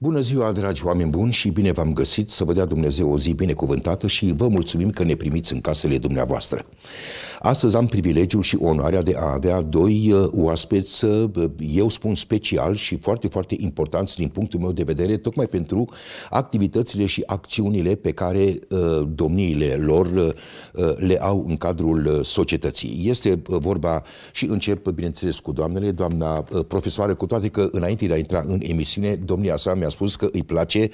Bună ziua, dragi oameni buni și bine v-am găsit să vă dea Dumnezeu o zi binecuvântată și vă mulțumim că ne primiți în casele dumneavoastră. Astăzi am privilegiul și onoarea de a avea doi uh, oaspeți, uh, eu spun special și foarte, foarte importanți din punctul meu de vedere, tocmai pentru activitățile și acțiunile pe care uh, domniile lor le au în cadrul societății. Este vorba și încep, bineînțeles, cu doamnele, doamna profesoară, cu toate că înainte de a intra în emisiune, domnia sa mi-a spus că îi place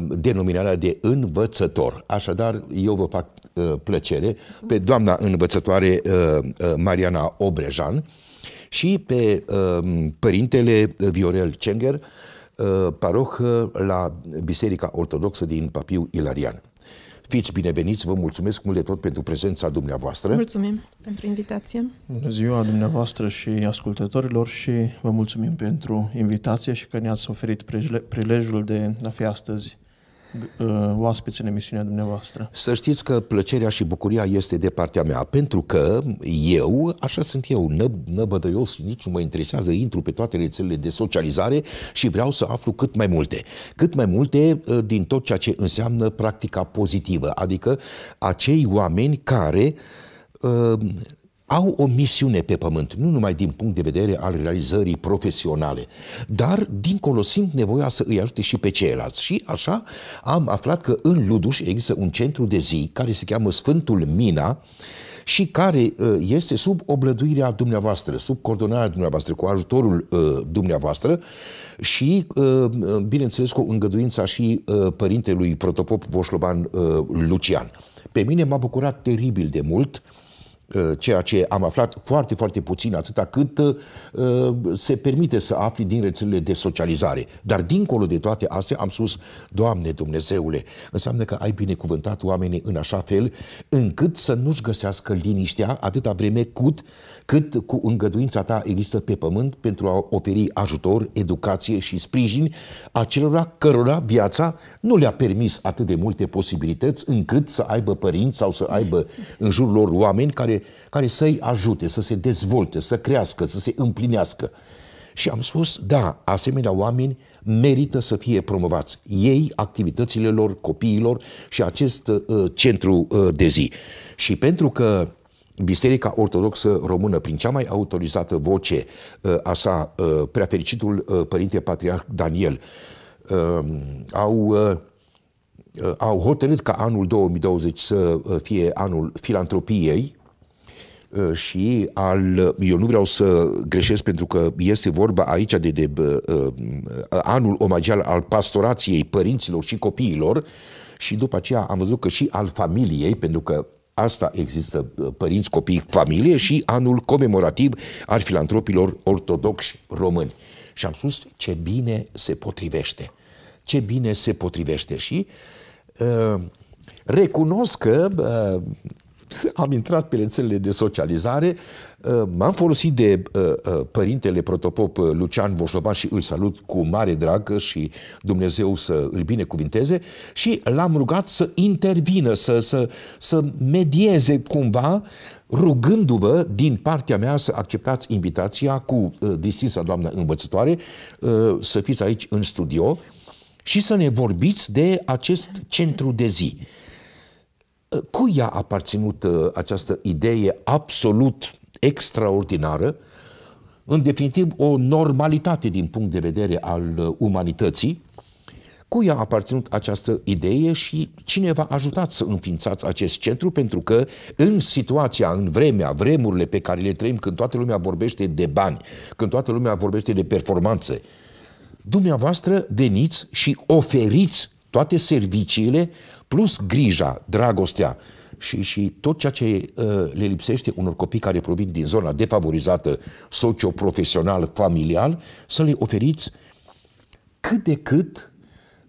denominarea de învățător. Așadar, eu vă fac Uh, plăcere pe doamna învățătoare uh, uh, Mariana Obrejan și pe um, părintele Viorel Cenger, paroh la Biserica Ortodoxă din Papiu Ilarian. Fiți bineveniți, vă mulțumesc mult de tot pentru prezența dumneavoastră. Mulțumim pentru invitație. Bună ziua dumneavoastră și ascultătorilor și vă mulțumim pentru invitație și că ne-ați oferit prilejul de a fi astăzi Uh, oaspeți în emisiunea dumneavoastră. Să știți că plăcerea și bucuria este de partea mea, pentru că eu, așa sunt eu, nă, năbădăios, nici nu mă interesează, intru pe toate rețelele de socializare și vreau să aflu cât mai multe. Cât mai multe uh, din tot ceea ce înseamnă practica pozitivă, adică acei oameni care uh, au o misiune pe pământ, nu numai din punct de vedere al realizării profesionale, dar dincolo simt nevoia să îi ajute și pe ceilalți. Și așa am aflat că în Luduș există un centru de zi care se cheamă Sfântul Mina, și care ă, este sub oblăduirea dumneavoastră, sub coordonarea dumneavoastră, cu ajutorul ă, dumneavoastră și, ă, bineînțeles, cu îngăduința și părintelui protopop Voșloban Lucian. Pe mine m-a bucurat teribil de mult uh, Uh, ceea ce am aflat foarte, foarte puțin, atâta cât uh, se permite să afli din rețelele de socializare. Dar dincolo de toate astea am spus, Doamne Dumnezeule, înseamnă că ai binecuvântat oamenii în așa fel încât să nu-și găsească liniștea atâta vreme cât, cât cu îngăduința ta există pe pământ pentru a oferi ajutor, educație și sprijin acelora cărora viața nu le-a permis atât de multe posibilități încât să aibă părinți sau să aibă în jurul lor oameni care care, să-i ajute, să se dezvolte, să crească, să se împlinească. Și am spus, da, asemenea oameni merită să fie promovați. Ei, activitățile lor, copiilor și acest uh, centru uh, de zi. Și pentru că Biserica Ortodoxă Română, prin cea mai autorizată voce uh, a sa, uh, preafericitul uh, Părinte Patriarh Daniel, uh, au uh, uh au hotărât ca anul 2020 să uh, fie anul filantropiei, Uh, și al, eu nu vreau să greșesc pentru că este vorba aici de, de, de uh, uh, anul omagial al pastorației părinților și copiilor și după aceea am văzut că și al familiei, pentru că asta există părinți, copii, familie și anul comemorativ al filantropilor ortodoxi români. Și am spus ce bine se potrivește. Ce bine se potrivește și uh, recunosc că uh, am intrat pe rețelele de socializare, m-am uh, folosit de uh, uh, părintele protopop Lucian Voșovan și îl salut cu mare drag și Dumnezeu să îl binecuvinteze și l-am rugat să intervină, să, să, să medieze cumva rugându-vă din partea mea să acceptați invitația cu distinsa doamnă învățătoare să fiți aici în studio și să ne vorbiți de acest centru de zi. Cui a aparținut uh, această idee absolut extraordinară, în definitiv o normalitate din punct de vedere al uh, umanității, cui a aparținut această idee și cine v-a ajutat să înființați acest centru, pentru că în situația, în vremea, vremurile pe care le trăim, când toată lumea vorbește de bani, când toată lumea vorbește de performanțe, dumneavoastră veniți și oferiți toate serviciile plus grija, dragostea și, și tot ceea ce uh, le lipsește unor copii care provin din zona defavorizată, socioprofesional, familial, să le oferiți cât de cât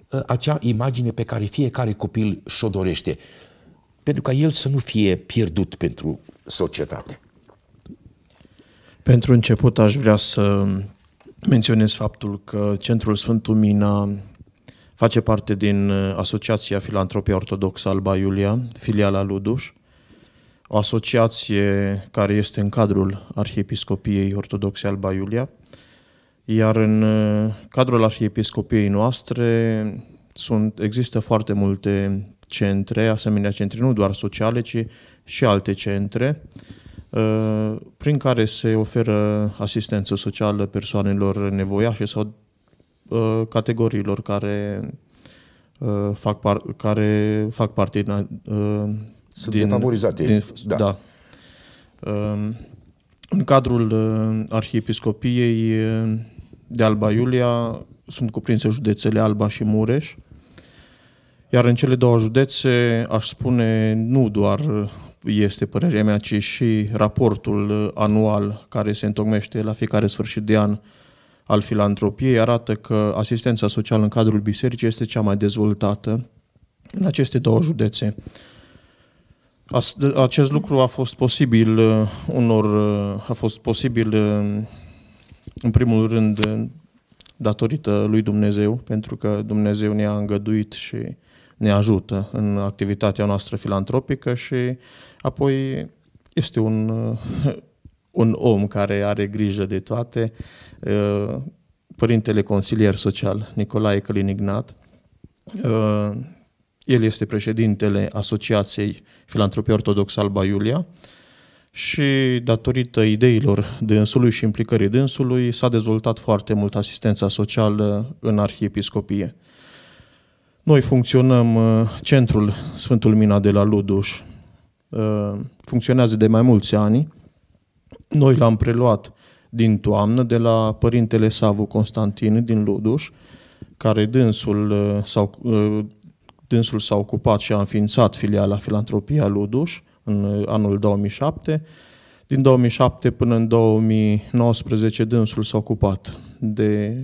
uh, acea imagine pe care fiecare copil și-o dorește, pentru ca el să nu fie pierdut pentru societate. Pentru început aș vrea să menționez faptul că Centrul Sfântul Mina Face parte din uh, Asociația Filantropia Ortodoxă Alba Iulia, filiala Luduș, o asociație care este în cadrul Arhiepiscopiei Ortodoxe Alba Iulia, iar în uh, cadrul Arhiepiscopiei noastre sunt, există foarte multe centre, asemenea centre, nu doar sociale, ci și alte centre, uh, prin care se oferă asistență socială persoanelor nevoiașe sau Uh, categoriilor care uh, fac, par, care fac parte din... Uh, sunt din, defavorizate. Din, da. da. Um, în cadrul Arhiepiscopiei de Alba Iulia sunt cuprinse județele Alba și Mureș, iar în cele două județe, aș spune, nu doar este părerea mea, ci și raportul anual care se întocmește la fiecare sfârșit de an uh, al filantropiei arată că asistența socială în cadrul bisericii este cea mai dezvoltată în aceste două județe. Acest lucru a fost posibil uh, unor, uh, a fost posibil uh, în primul rând datorită lui Dumnezeu, pentru că Dumnezeu ne-a îngăduit și ne ajută în activitatea noastră filantropică și apoi este un un om care are grijă de toate, uh, Părintele Consilier Social Nicolae Călin Ignat. Uh, el este președintele Asociației Filantropie Ortodox Alba Iulia și datorită ideilor dânsului și implicării dânsului s-a dezvoltat foarte mult asistența socială în arhiepiscopie. Noi funcționăm uh, centrul Sfântul Mina de la Luduș, funcționează de mai mulți ani, noi l-am preluat din toamnă de la părintele Savu Constantin din Luduș, care dânsul uh, sau uh, dânsul s-a ocupat și a înființat filiala Filantropia Luduș în uh, anul 2007. Din 2007 până în 2019 dânsul s-a ocupat de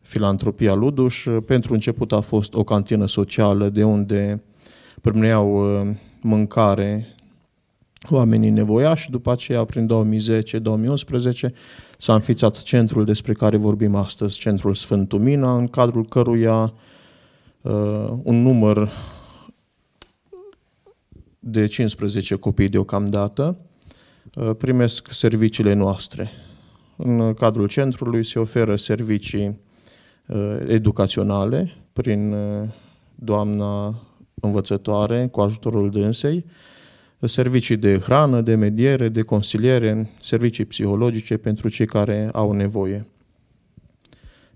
Filantropia Luduș. Pentru început a fost o cantină socială de unde primeau mâncare oamenii nevoiași, după aceea prin 2010-2011 s-a înființat centrul despre care vorbim astăzi, Centrul Sfântumina, în cadrul căruia uh, un număr de 15 copii deocamdată uh, primesc serviciile noastre. În cadrul centrului se oferă servicii uh, educaționale prin uh, doamna învățătoare cu ajutorul dânsei, uh, servicii de hrană, de mediere, de consiliere, servicii psihologice pentru cei care au nevoie.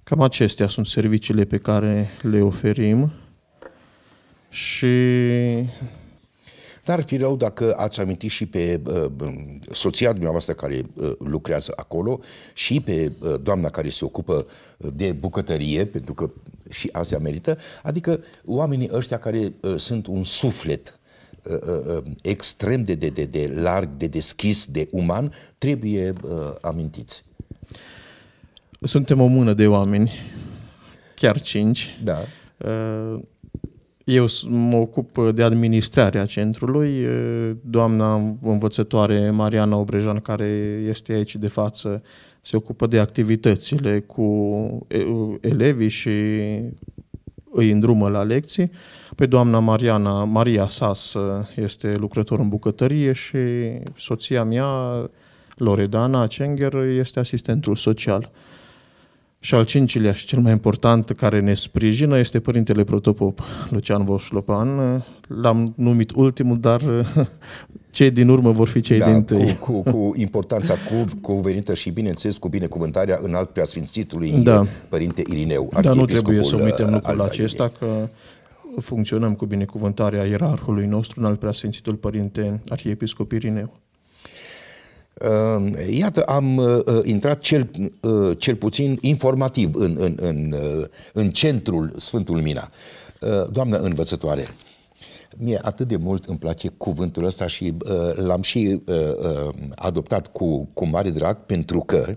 Cam acestea sunt serviciile pe care le oferim și... dar ar fi rău dacă ați amintit și pe uh, um, soția dumneavoastră care uh, lucrează acolo și pe uh, doamna care se ocupă uh, de bucătărie, pentru că și astea merită, adică oamenii ăștia care uh, sunt un suflet Uh, uh, uh, extrem de, de, de, de larg, de deschis, de uman, trebuie amintiți. Suntem o mână de oameni, chiar cinci. Da. Eu mă ocup de administrarea centrului. Doamna învățătoare Mariana Obrejan, care este aici de față, se ocupă de activitățile cu elevii și îi îndrumă la lecții. Pe doamna Mariana, Maria Sas uh, este lucrător în bucătărie și soția mea, Loredana Cenger, este asistentul social. Uh, și al cincilea și cel mai important care ne sprijină este Părintele Protopop Lucian Voșlopan. L-am numit ultimul, dar cei din urmă vor fi cei da, din tâi. Cu, cu, cu importanța cu, cuvenită și, bineînțeles, cu binecuvântarea în alt preasfințitului da. Părinte Irineu, Dar nu trebuie să uh, uităm lucrul acesta, că funcționăm cu binecuvântarea ierarhului nostru, în alt preasfințitul Părinte Arhiepiscop Irineu. Ehm, iată, am uh, uh, intrat cel, uh, cel puțin informativ în, în, în, în centrul Sfântul Mina. Doamnă învățătoare, mie atât de mult îmi place cuvântul ăsta și l-am și adoptat cu, cu mare drag pentru că,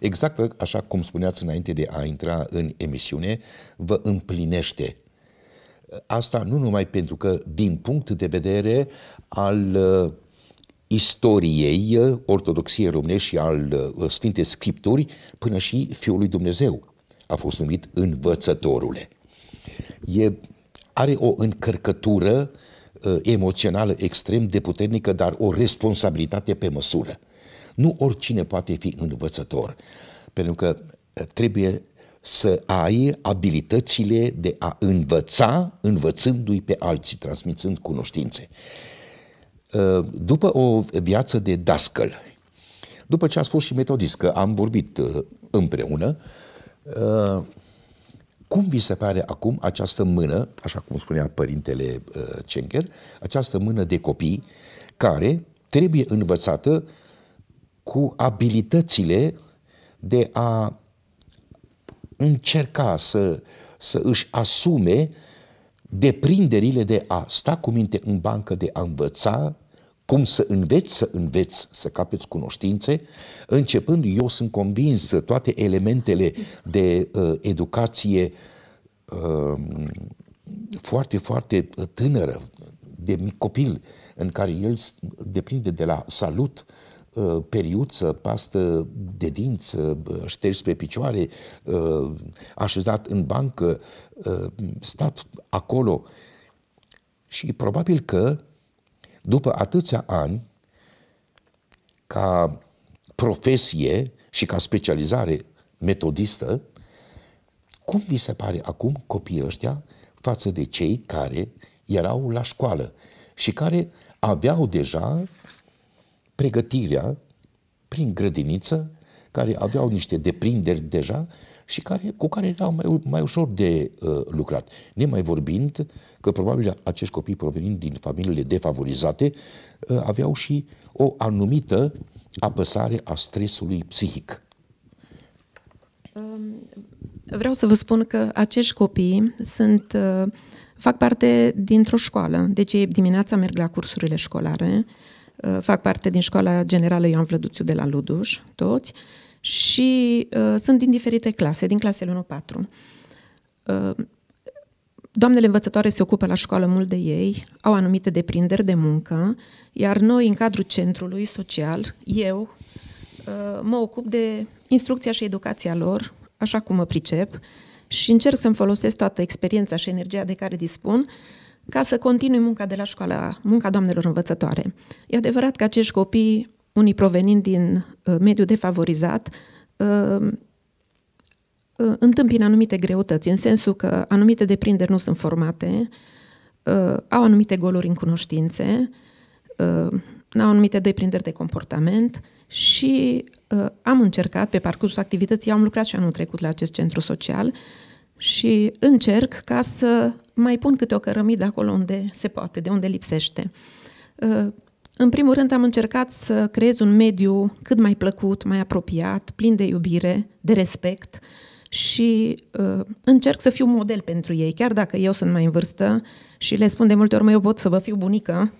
exact așa cum spuneați înainte de a intra în emisiune, vă împlinește. Asta nu numai pentru că, din punct de vedere al uh, istoriei uh, Ortodoxiei românești și al uh, Sfintei Scripturi până și Fiul lui Dumnezeu a fost numit învățătorule. E, are o încărcătură uh, emoțională extrem de puternică, dar o responsabilitate pe măsură. Nu oricine poate fi învățător, pentru că trebuie să ai abilitățile de a învăța învățându-i pe alții, transmițând cunoștințe. Uh, după o viață de dascăl, după ce ați fost și metodist, că am vorbit uh, împreună, uh, cum vi se pare acum această mână, așa cum spunea părintele Cencher, această mână de copii care trebuie învățată cu abilitățile de a încerca să, să își asume deprinderile de a sta cu minte în bancă, de a învăța, cum să înveți, să înveți, să capeți cunoștințe, începând, eu sunt convins, toate elementele de uh, educație uh, foarte, foarte tânără, de mic copil, în care el depinde de la salut, uh, periuță, pastă de dinți, uh, șters pe picioare, uh, așezat în bancă, uh, stat acolo. Și probabil că după atâția ani, ca profesie și ca specializare metodistă, cum vi se pare acum copiii ăștia față de cei care erau la școală și care aveau deja pregătirea prin grădiniță, care aveau niște deprinderi deja și care, cu care erau mai, mai ușor de uh, lucrat. Nemai vorbind că probabil acești copii provenind din familiile defavorizate uh, aveau și o anumită apăsare a stresului psihic. Um, vreau să vă spun că acești copii sunt, uh, fac parte dintr-o școală, deci dimineața merg la cursurile școlare, uh, fac parte din școala generală Ioan Vlăduțiu de la Luduș, toți, și uh, sunt din diferite clase, din clasele 1-4. Uh, Doamnele învățătoare se ocupă la școală mult de ei, au anumite deprinderi de muncă, iar noi, în cadrul centrului social, eu uh, mă ocup de instrucția și educația lor, așa cum mă pricep, și încerc să-mi folosesc toată experiența și energia de care dispun ca să continui munca de la școală, munca doamnelor învățătoare. E adevărat că acești copii unii provenind din uh, mediul defavorizat, uh, uh, întâmpină anumite greutăți, în sensul că anumite deprinderi nu sunt formate, au anumite goluri în cunoștințe, au anumite deprinderi de comportament și am încercat, pe parcursul activității, am lucrat și anul trecut la acest centru social și încerc ca să mai pun câte o cărămidă acolo unde se poate, de unde lipsește. În primul rând am încercat să creez un mediu cât mai plăcut, mai apropiat, plin de iubire, de respect și uh, încerc să fiu model pentru ei, chiar dacă eu sunt mai în vârstă și le spun de multe ori, mă, eu pot să vă fiu bunică,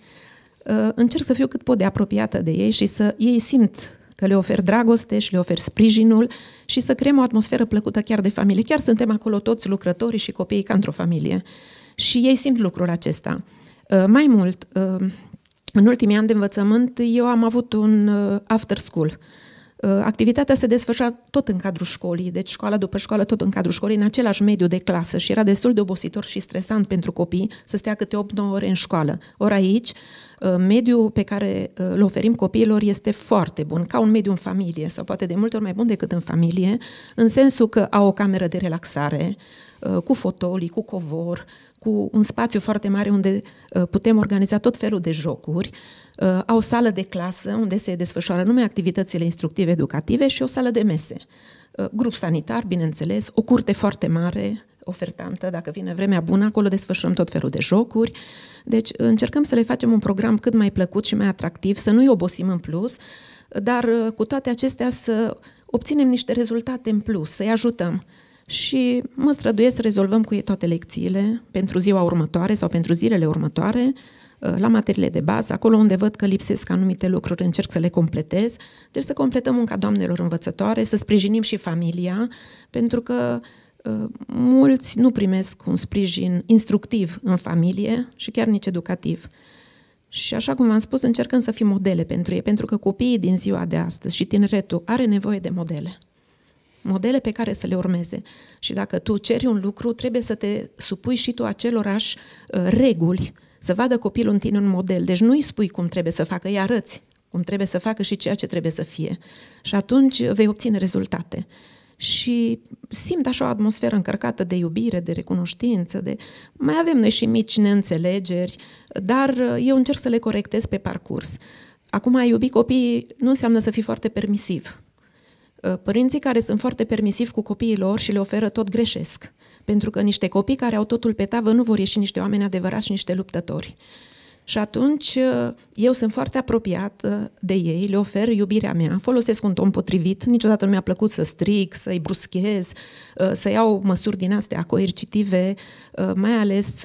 uh, încerc să fiu cât pot de apropiată de ei și să ei simt că le ofer dragoste și le ofer sprijinul și să creăm o atmosferă plăcută chiar de familie. Chiar suntem acolo toți lucrătorii și copiii ca într-o familie și ei simt lucrul acesta. Uh, mai mult, uh, în ultimii ani de învățământ, eu am avut un uh, after school. Uh, activitatea se desfășura tot în cadrul școlii, deci școala după școală tot în cadrul școlii, în același mediu de clasă și era destul de obositor și stresant pentru copii să stea câte 8-9 ore în școală. Ori aici, uh, mediul pe care îl oferim copiilor este foarte bun, ca un mediu în familie, sau poate de multe ori mai bun decât în familie, în sensul că au o cameră de relaxare, Uh, cu fotolii, cu covor, cu un spațiu foarte mare unde uh, putem organiza tot felul de jocuri, uh, au o sală de clasă unde se desfășoară numai activitățile instructive educative și o sală de mese. Grup sanitar, bineînțeles, o curte foarte mare, ofertantă, dacă vine vremea bună, acolo desfășurăm tot felul de jocuri. Deci încercăm să le facem un program cât mai plăcut și mai atractiv, să nu-i obosim în plus, dar cu toate acestea să obținem niște rezultate în plus, să-i ajutăm și mă străduiesc să rezolvăm cu ei toate lecțiile pentru ziua următoare sau pentru zilele următoare, uh, la materiile de bază, acolo unde văd că lipsesc anumite lucruri, încerc să le completez. Deci să completăm munca doamnelor învățătoare, să sprijinim și familia, pentru că uh, mulți nu primesc un sprijin instructiv în familie și chiar nici educativ. Și așa cum v-am spus, încercăm să fim modele pentru ei, pentru că copiii din ziua de astăzi și tineretul are nevoie de modele modele pe care să le urmeze. Și dacă tu ceri un lucru, trebuie să te supui și tu acelorași uh, reguli, să vadă copilul în tine un model. Deci nu îi spui cum trebuie să facă, îi arăți cum trebuie să facă și ceea ce trebuie să fie. Și atunci vei obține rezultate. Și simt așa o atmosferă încărcată de iubire, de recunoștință, de... mai avem noi și mici neînțelegeri, dar uh, eu încerc să le corectez pe parcurs. Acum, a iubi copiii nu înseamnă să fii foarte permisiv Uh, părinții care sunt foarte permisivi cu copiii lor și le oferă tot greșesc, pentru că niște copii care au totul pe tavă nu vor ieși niște oameni adevărați și niște luptători. Și atunci uh, eu sunt foarte apropiată uh, de ei, le ofer iubirea mea, folosesc un ton potrivit, niciodată nu mi-a plăcut să stric, să-i bruschez, să iau măsuri din astea coercitive, mai ales,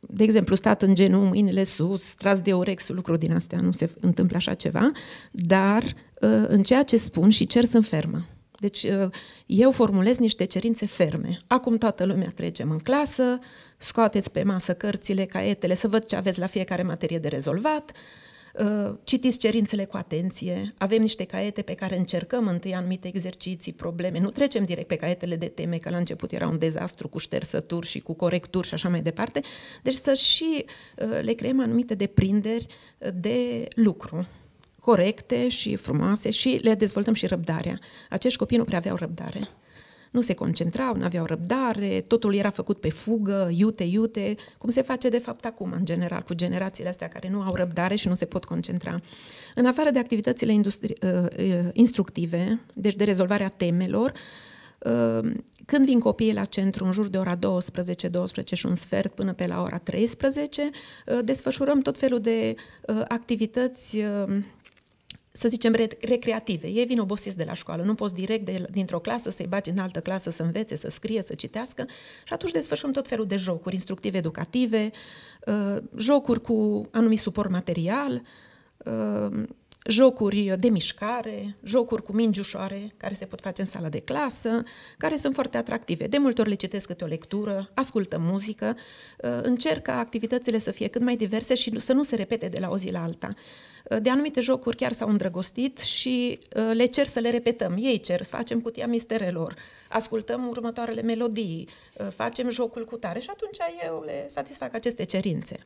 de exemplu, stat în genunchi, mâinile sus, tras de orex, lucruri din astea, nu se întâmplă așa ceva, dar uh, Uh, în ceea ce spun și cer sunt fermă. Deci uh, eu formulez niște cerințe ferme. Acum toată lumea trecem în clasă, scoateți pe masă cărțile, caietele, să văd ce aveți la fiecare materie de rezolvat, uh, citiți cerințele cu atenție, avem niște caiete pe care încercăm întâi anumite exerciții, probleme, nu trecem direct pe caietele de teme, că la început era un dezastru cu ștersături și cu corecturi și așa mai departe, deci să și le creăm anumite deprinderi de lucru corecte și frumoase și le dezvoltăm și răbdarea. Acești copii nu prea aveau răbdare. Nu se concentrau, nu aveau răbdare, totul era făcut pe fugă, iute, iute, cum se face de fapt acum, în general, cu generațiile astea care nu au răbdare și nu se pot concentra. În afară de activitățile industri- ă, ă, instructive, deci de rezolvarea temelor, ă, când vin copiii la centru în jur de ora 12, 12 și un sfert până pe la ora 13, desfășurăm tot felul de activități să zicem, recreative. Ei vin obosiți de la școală, nu poți direct de, dintr-o clasă să-i bagi în altă clasă să învețe, să scrie, să citească și atunci desfășurăm tot felul de jocuri instructive, educative, uh, jocuri cu anumit suport material, uh, jocuri de mișcare, jocuri cu mingi ușoare care se pot face în sala de clasă, care sunt foarte atractive. De multe ori le citesc câte o lectură, ascultă muzică, uh, încerc ca activitățile să fie cât mai diverse și să nu se repete de la o zi la alta. Uh, de anumite jocuri chiar s-au îndrăgostit și uh, le cer să le repetăm. Ei cer, facem cutia misterelor, ascultăm următoarele melodii, facem jocul cu tare și atunci eu le satisfac aceste cerințe.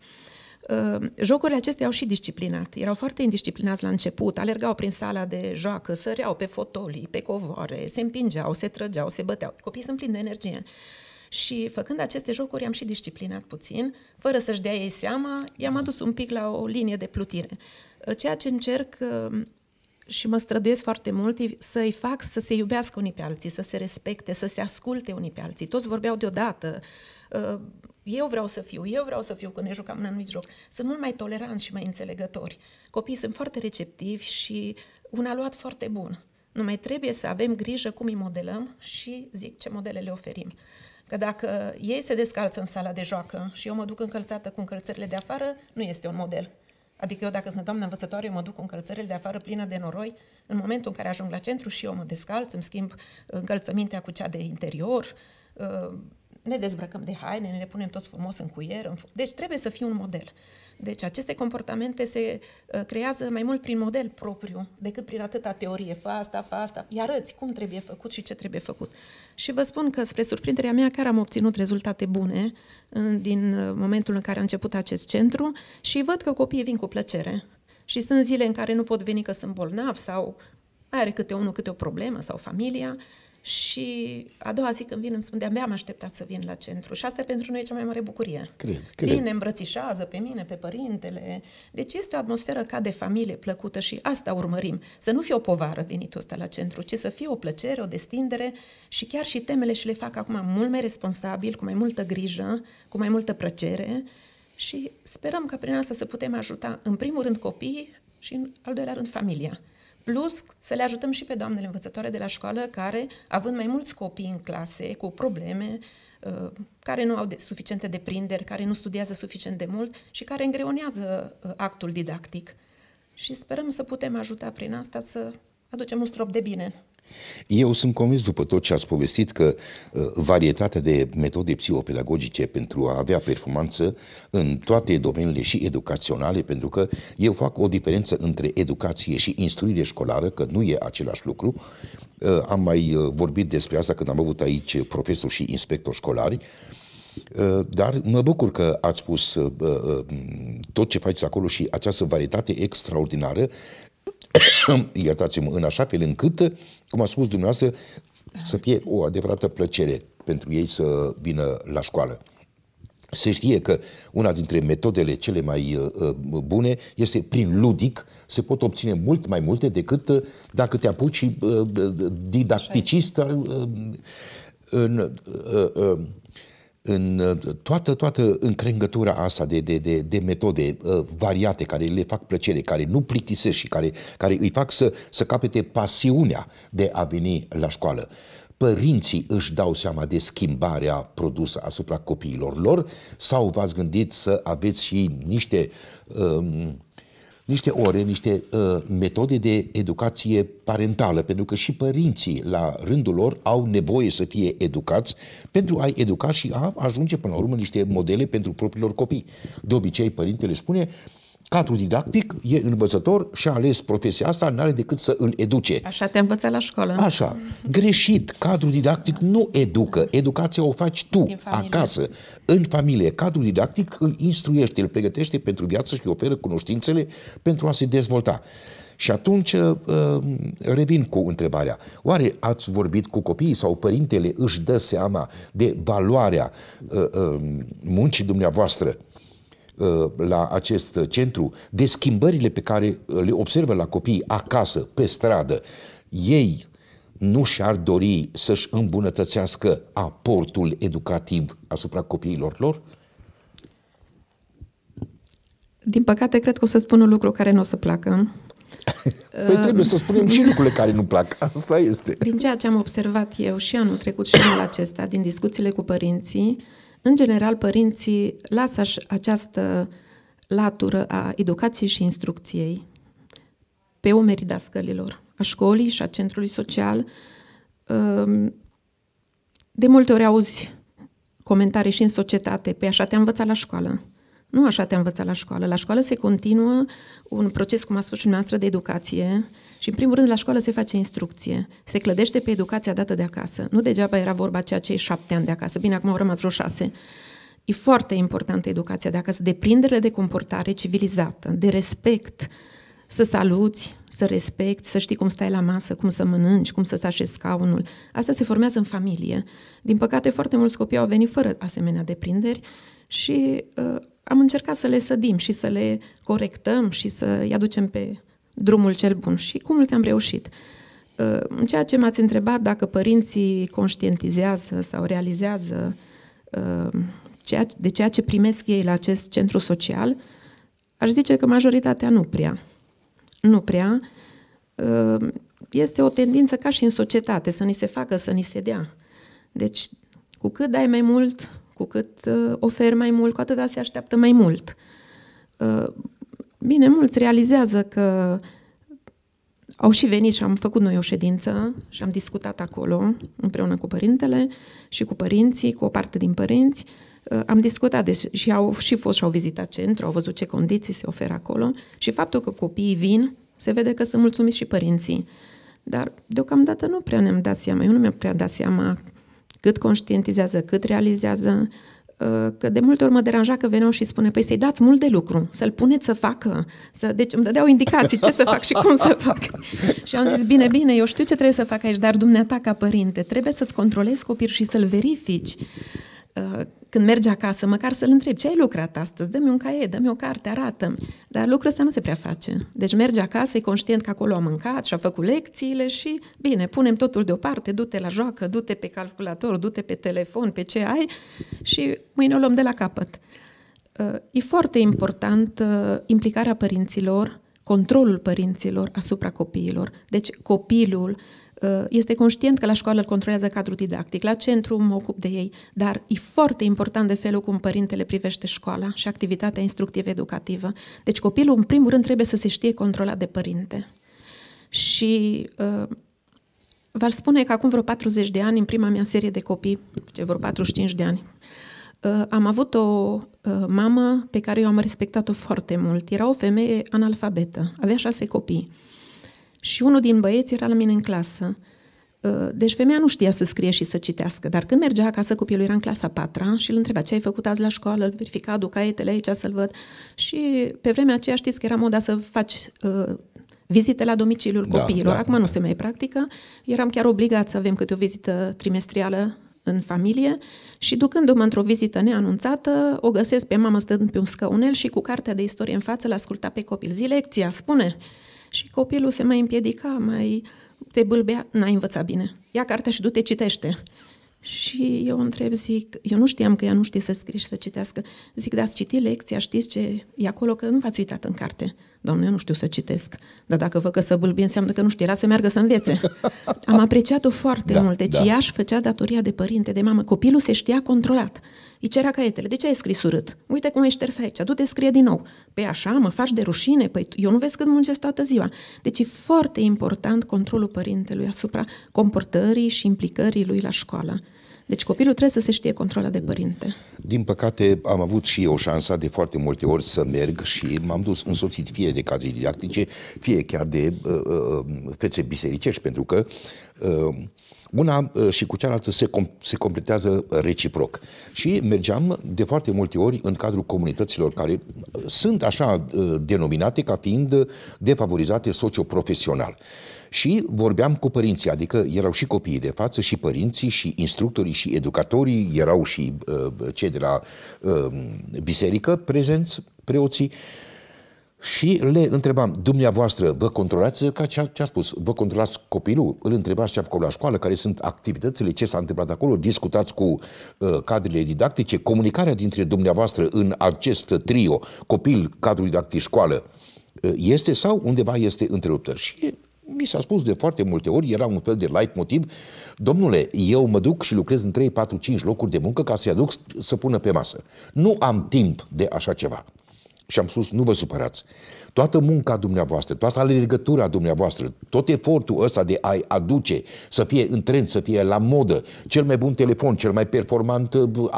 Ehm, jocurile acestea au și disciplinat. Erau foarte indisciplinați la început, alergau prin sala de joacă, săreau pe fotolii, pe covoare, se împingeau, se trăgeau, se băteau. Copiii sunt plini de energie. Și făcând aceste jocuri am și disciplinat puțin, fără să-și dea ei seama, i-am adus un pic la o linie de plutire. Ehm, ceea ce încerc ehm, și mă străduiesc foarte mult să-i fac să se iubească unii pe alții, să se respecte, să se asculte unii pe alții. Toți vorbeau deodată, eu vreau să fiu, eu vreau să fiu când ne jucam un anumit joc. Sunt mult mai toleranți și mai înțelegători. Copiii sunt foarte receptivi și un aluat foarte bun. Numai trebuie să avem grijă cum îi modelăm și zic ce modele le oferim. Că dacă ei se descalță în sala de joacă și eu mă duc încălțată cu încălțările de afară, nu este un model. Adică eu dacă sunt doamnă învățătoare, eu mă duc cu încălțările de afară plină de noroi. În momentul în care ajung la centru și eu mă descalț, îmi schimb uh, încălțămintea cu cea de interior, uh, ne dezbrăcăm de haine, ne le punem toți frumos în cuier. În... Deci trebuie să fii un model. Deci aceste comportamente se uh, creează mai mult prin model propriu decât prin atâta teorie. Fa asta, fa asta, Iar arăți cum trebuie făcut și ce trebuie făcut. Și vă spun că, spre surprinderea mea, chiar am obținut rezultate bune în, din uh, momentul în care a început acest centru și văd că copiii vin cu plăcere. Și sunt zile în care nu pot veni că sunt bolnav sau are câte unul câte o problemă sau familia și a doua zi când vin îmi spun, de-abia am așteptat să vin la centru. Și asta pentru noi e cea mai mare bucurie. Cred, cred. Vine, îmbrățișează pe mine, pe părintele. Deci este o atmosferă ca de familie plăcută și asta urmărim. Să nu fie o povară venitul ăsta la centru, ci să fie o plăcere, o destindere și chiar și temele și le fac acum mult mai responsabil, cu mai multă grijă, cu mai multă plăcere și sperăm că prin asta să putem ajuta în primul rând copiii și în al doilea rând familia plus să le ajutăm și pe doamnele învățătoare de la școală care, având mai mulți copii în clase cu probleme, uh, care nu au de, suficiente deprinderi, care nu studiază suficient de mult și care îngreunează uh, actul didactic. Și sperăm să putem ajuta prin asta să aducem un strop de bine eu sunt convins, după tot ce ați povestit, că uh, varietatea de metode psihopedagogice pentru a avea performanță în toate domeniile și educaționale, pentru că eu fac o diferență între educație și instruire școlară, că nu e același lucru. Uh, am mai uh, vorbit despre asta când am avut aici profesori și inspectori școlari. Dar mă bucur că ați spus tot ce faceți acolo și această varietate extraordinară iertați-mă, în așa fel încât, cum a spus dumneavoastră, să fie o adevărată plăcere pentru ei să vină la școală. Se știe că una dintre metodele cele mai uh, uh, bune este prin ludic, se pot obține mult mai multe decât uh, dacă te apuci didacticist în, în uh, toată, toată încrengătura asta de, de, de, de metode uh, variate care le fac plăcere, care nu plictisesc și care, care îi fac să, să capete pasiunea de a veni la școală. Părinții își dau seama de schimbarea produsă asupra copiilor lor sau v-ați gândit să aveți și niște uh, niște ore, niște uh, metode de educație parentală, pentru că și părinții, la rândul lor, au nevoie să fie educați pentru a-i educa și a ajunge, până la urmă, niște modele pentru propriilor copii. De obicei, părintele spune, uh, cadru didactic, e învățător și a ales profesia asta, nu are decât să îl educe. Așa te învăța la școală. Așa. Greșit. Cadru didactic nu educă. Educația o faci tu, acasă, în familie. Cadru didactic îl instruiește, îl pregătește pentru viață și îi oferă cunoștințele pentru a se dezvolta. Și atunci uh, revin cu întrebarea. Oare ați vorbit cu copiii sau părintele își dă seama de valoarea uh, uh, muncii dumneavoastră Uh, la acest centru, de schimbările pe care uh, le observă la copii acasă, pe stradă, ei nu și-ar dori să-și îmbunătățească aportul educativ asupra copiilor lor? Din păcate, cred că o să spun un lucru care nu o să placă. Păi trebuie să spunem și uh, lucrurile care nu plac. Asta este. Din ceea ce am observat eu și anul trecut și anul acesta, din discuțiile cu părinții, uh, în general, părinții lasă această latură a educației și instrucției pe umerii dascălilor, a școlii și a centrului social. Ehm, de multe ori auzi comentarii și în societate, pe păi așa te-a învățat la școală, nu așa te învățat la școală. La școală se continuă un proces, cum a spus și dumneavoastră, de educație și, în primul rând, la școală se face instrucție. Se clădește pe educația dată de acasă. Nu degeaba era vorba ceea ce e șapte ani de acasă. Bine, acum au rămas vreo șase. E foarte importantă educația de acasă, deprindere de comportare civilizată, de respect, să saluți, să respecti, să știi cum stai la masă, cum să mănânci, cum să-ți așezi scaunul. Asta se formează în familie. Din păcate, foarte mulți copii au venit fără asemenea deprinderi și uh, am încercat să le sădim și să le corectăm și să-i aducem pe drumul cel bun și cum ți am reușit. Uh, în ceea ce m-ați întrebat dacă părinții conștientizează sau realizează uh, de ceea ce primesc ei la acest centru social, aș zice că majoritatea nu prea. Nu prea. Uh, este o tendință ca și în societate, să ni se facă, să ni se dea. Deci, cu cât dai mai mult, cu cât uh, oferi mai mult, cu atât se așteaptă mai mult. Uh, bine, mulți realizează că au și venit și am făcut noi o ședință și am discutat acolo împreună cu părintele și cu părinții, cu o parte din părinți. Uh, am discutat deci, și au și fost și au vizitat centru, au văzut ce condiții se oferă acolo și faptul că copiii vin, se vede că sunt mulțumiți și părinții. Dar deocamdată nu prea ne-am dat seama, eu nu mi-am prea dat seama cât conștientizează, cât realizează, uh, că de multe ori mă deranja că veneau și spune, păi să-i dați mult de lucru, să-l puneți să facă. Să... Deci îmi dădeau indicații ce să fac și cum să fac. și am zis, bine, bine, eu știu ce trebuie să fac aici, dar dumneata ca părinte, trebuie să-ți controlezi copilul și să-l verifici. Uh, când mergi acasă, măcar să-l întrebi ce ai lucrat astăzi, dă-mi un caiet, dă-mi o carte, arată -mi. Dar lucrul ăsta nu se prea face. Deci mergi acasă, e conștient că acolo a mâncat și a făcut lecțiile și, bine, punem totul deoparte, du-te la joacă, du-te pe calculator, du-te pe telefon, pe ce ai și mâine o luăm de la capăt. Uh, e foarte important uh, implicarea părinților, controlul părinților asupra copiilor. Deci copilul Uh, este conștient că la școală îl controlează cadrul didactic, la centru mă ocup de ei, dar e foarte important de felul cum părintele privește școala și activitatea instructivă educativă Deci copilul, în primul rând, trebuie să se știe controlat de părinte. Și uh, v-aș spune că acum vreo 40 de ani, în prima mea serie de copii, ce vreo 45 de ani, uh, am avut o uh, mamă pe care eu am respectat-o foarte mult. Era o femeie analfabetă, avea șase copii. Și unul din băieți era la mine în clasă. Uh, deci femeia nu știa să scrie și să citească, dar când mergea acasă, copilul era în clasa patra și îl întreba ce ai făcut azi la școală, îl verifica, aduc aietele aici să-l văd. Și pe vremea aceea știți că era moda să faci uh, vizite la domiciliul da, copiilor. Da, Acum da. nu se mai practică. Eram chiar obligat să avem câte o vizită trimestrială în familie și ducându-mă într-o vizită neanunțată, o găsesc pe mama stând pe un scaunel și cu cartea de istorie în față l a pe copil. Zi lecția, spune! Și copilul se mai împiedica, mai te bâlbea, n-ai învățat bine. Ia cartea și du-te, citește. Și eu întreb, zic, eu nu știam că ea nu știe să scrie și să citească. Zic, dar ați citit lecția, știți ce e acolo, că nu v-ați uitat în carte. Doamne, eu nu știu să citesc. Dar dacă văd că să bâlbi, înseamnă că nu știe, era să meargă să învețe. Am apreciat-o foarte da, mult. Deci da. ea își făcea datoria de părinte, de mamă. Copilul se știa controlat. Îi cerea caietele. De ce ai scris urât? Uite cum ai șters aici. Du-te, scrie din nou. Păi așa, mă faci de rușine? Păi eu nu vezi cât muncesc toată ziua. Deci e foarte important controlul părintelui asupra comportării și implicării lui la școală. Deci copilul trebuie să se știe controla de părinte. Din păcate am avut și eu șansa de foarte multe ori să merg și m-am dus însoțit fie de cadre didactice, fie chiar de uh, uh, uh fețe bisericești, pentru că uh, una uh, și cu cealaltă se, com- se completează uh, reciproc. Și mergeam de foarte multe ori în cadrul comunităților care uh, sunt așa denominate ca fiind defavorizate socioprofesional. Și vorbeam cu părinții, adică erau și copiii de față, și părinții, și instructorii, și educatorii, erau și uh, cei de la uh, biserică prezenți, preoții, uh, și le întrebam, dumneavoastră, vă controlați, ca ce a, ce a spus, vă controlați copilul, îl întrebați ce a făcut la școală, care sunt activitățile, ce s-a întâmplat acolo, discutați cu uh, cadrele didactice, comunicarea dintre dumneavoastră în acest trio, copil, cadru didactic, școală, uh, este sau undeva este întreruptă? Și mi s-a spus de foarte multe ori, era un fel de light motiv, domnule, eu mă duc și lucrez în 3, 4, 5 locuri de muncă ca să-i aduc să pună pe masă. Nu am timp de așa ceva. Și am spus, nu vă supărați. Toată munca dumneavoastră, toată alergătura dumneavoastră, tot efortul ăsta de a aduce să fie în trend, să fie la modă, cel mai bun telefon, cel mai performant uh, uh,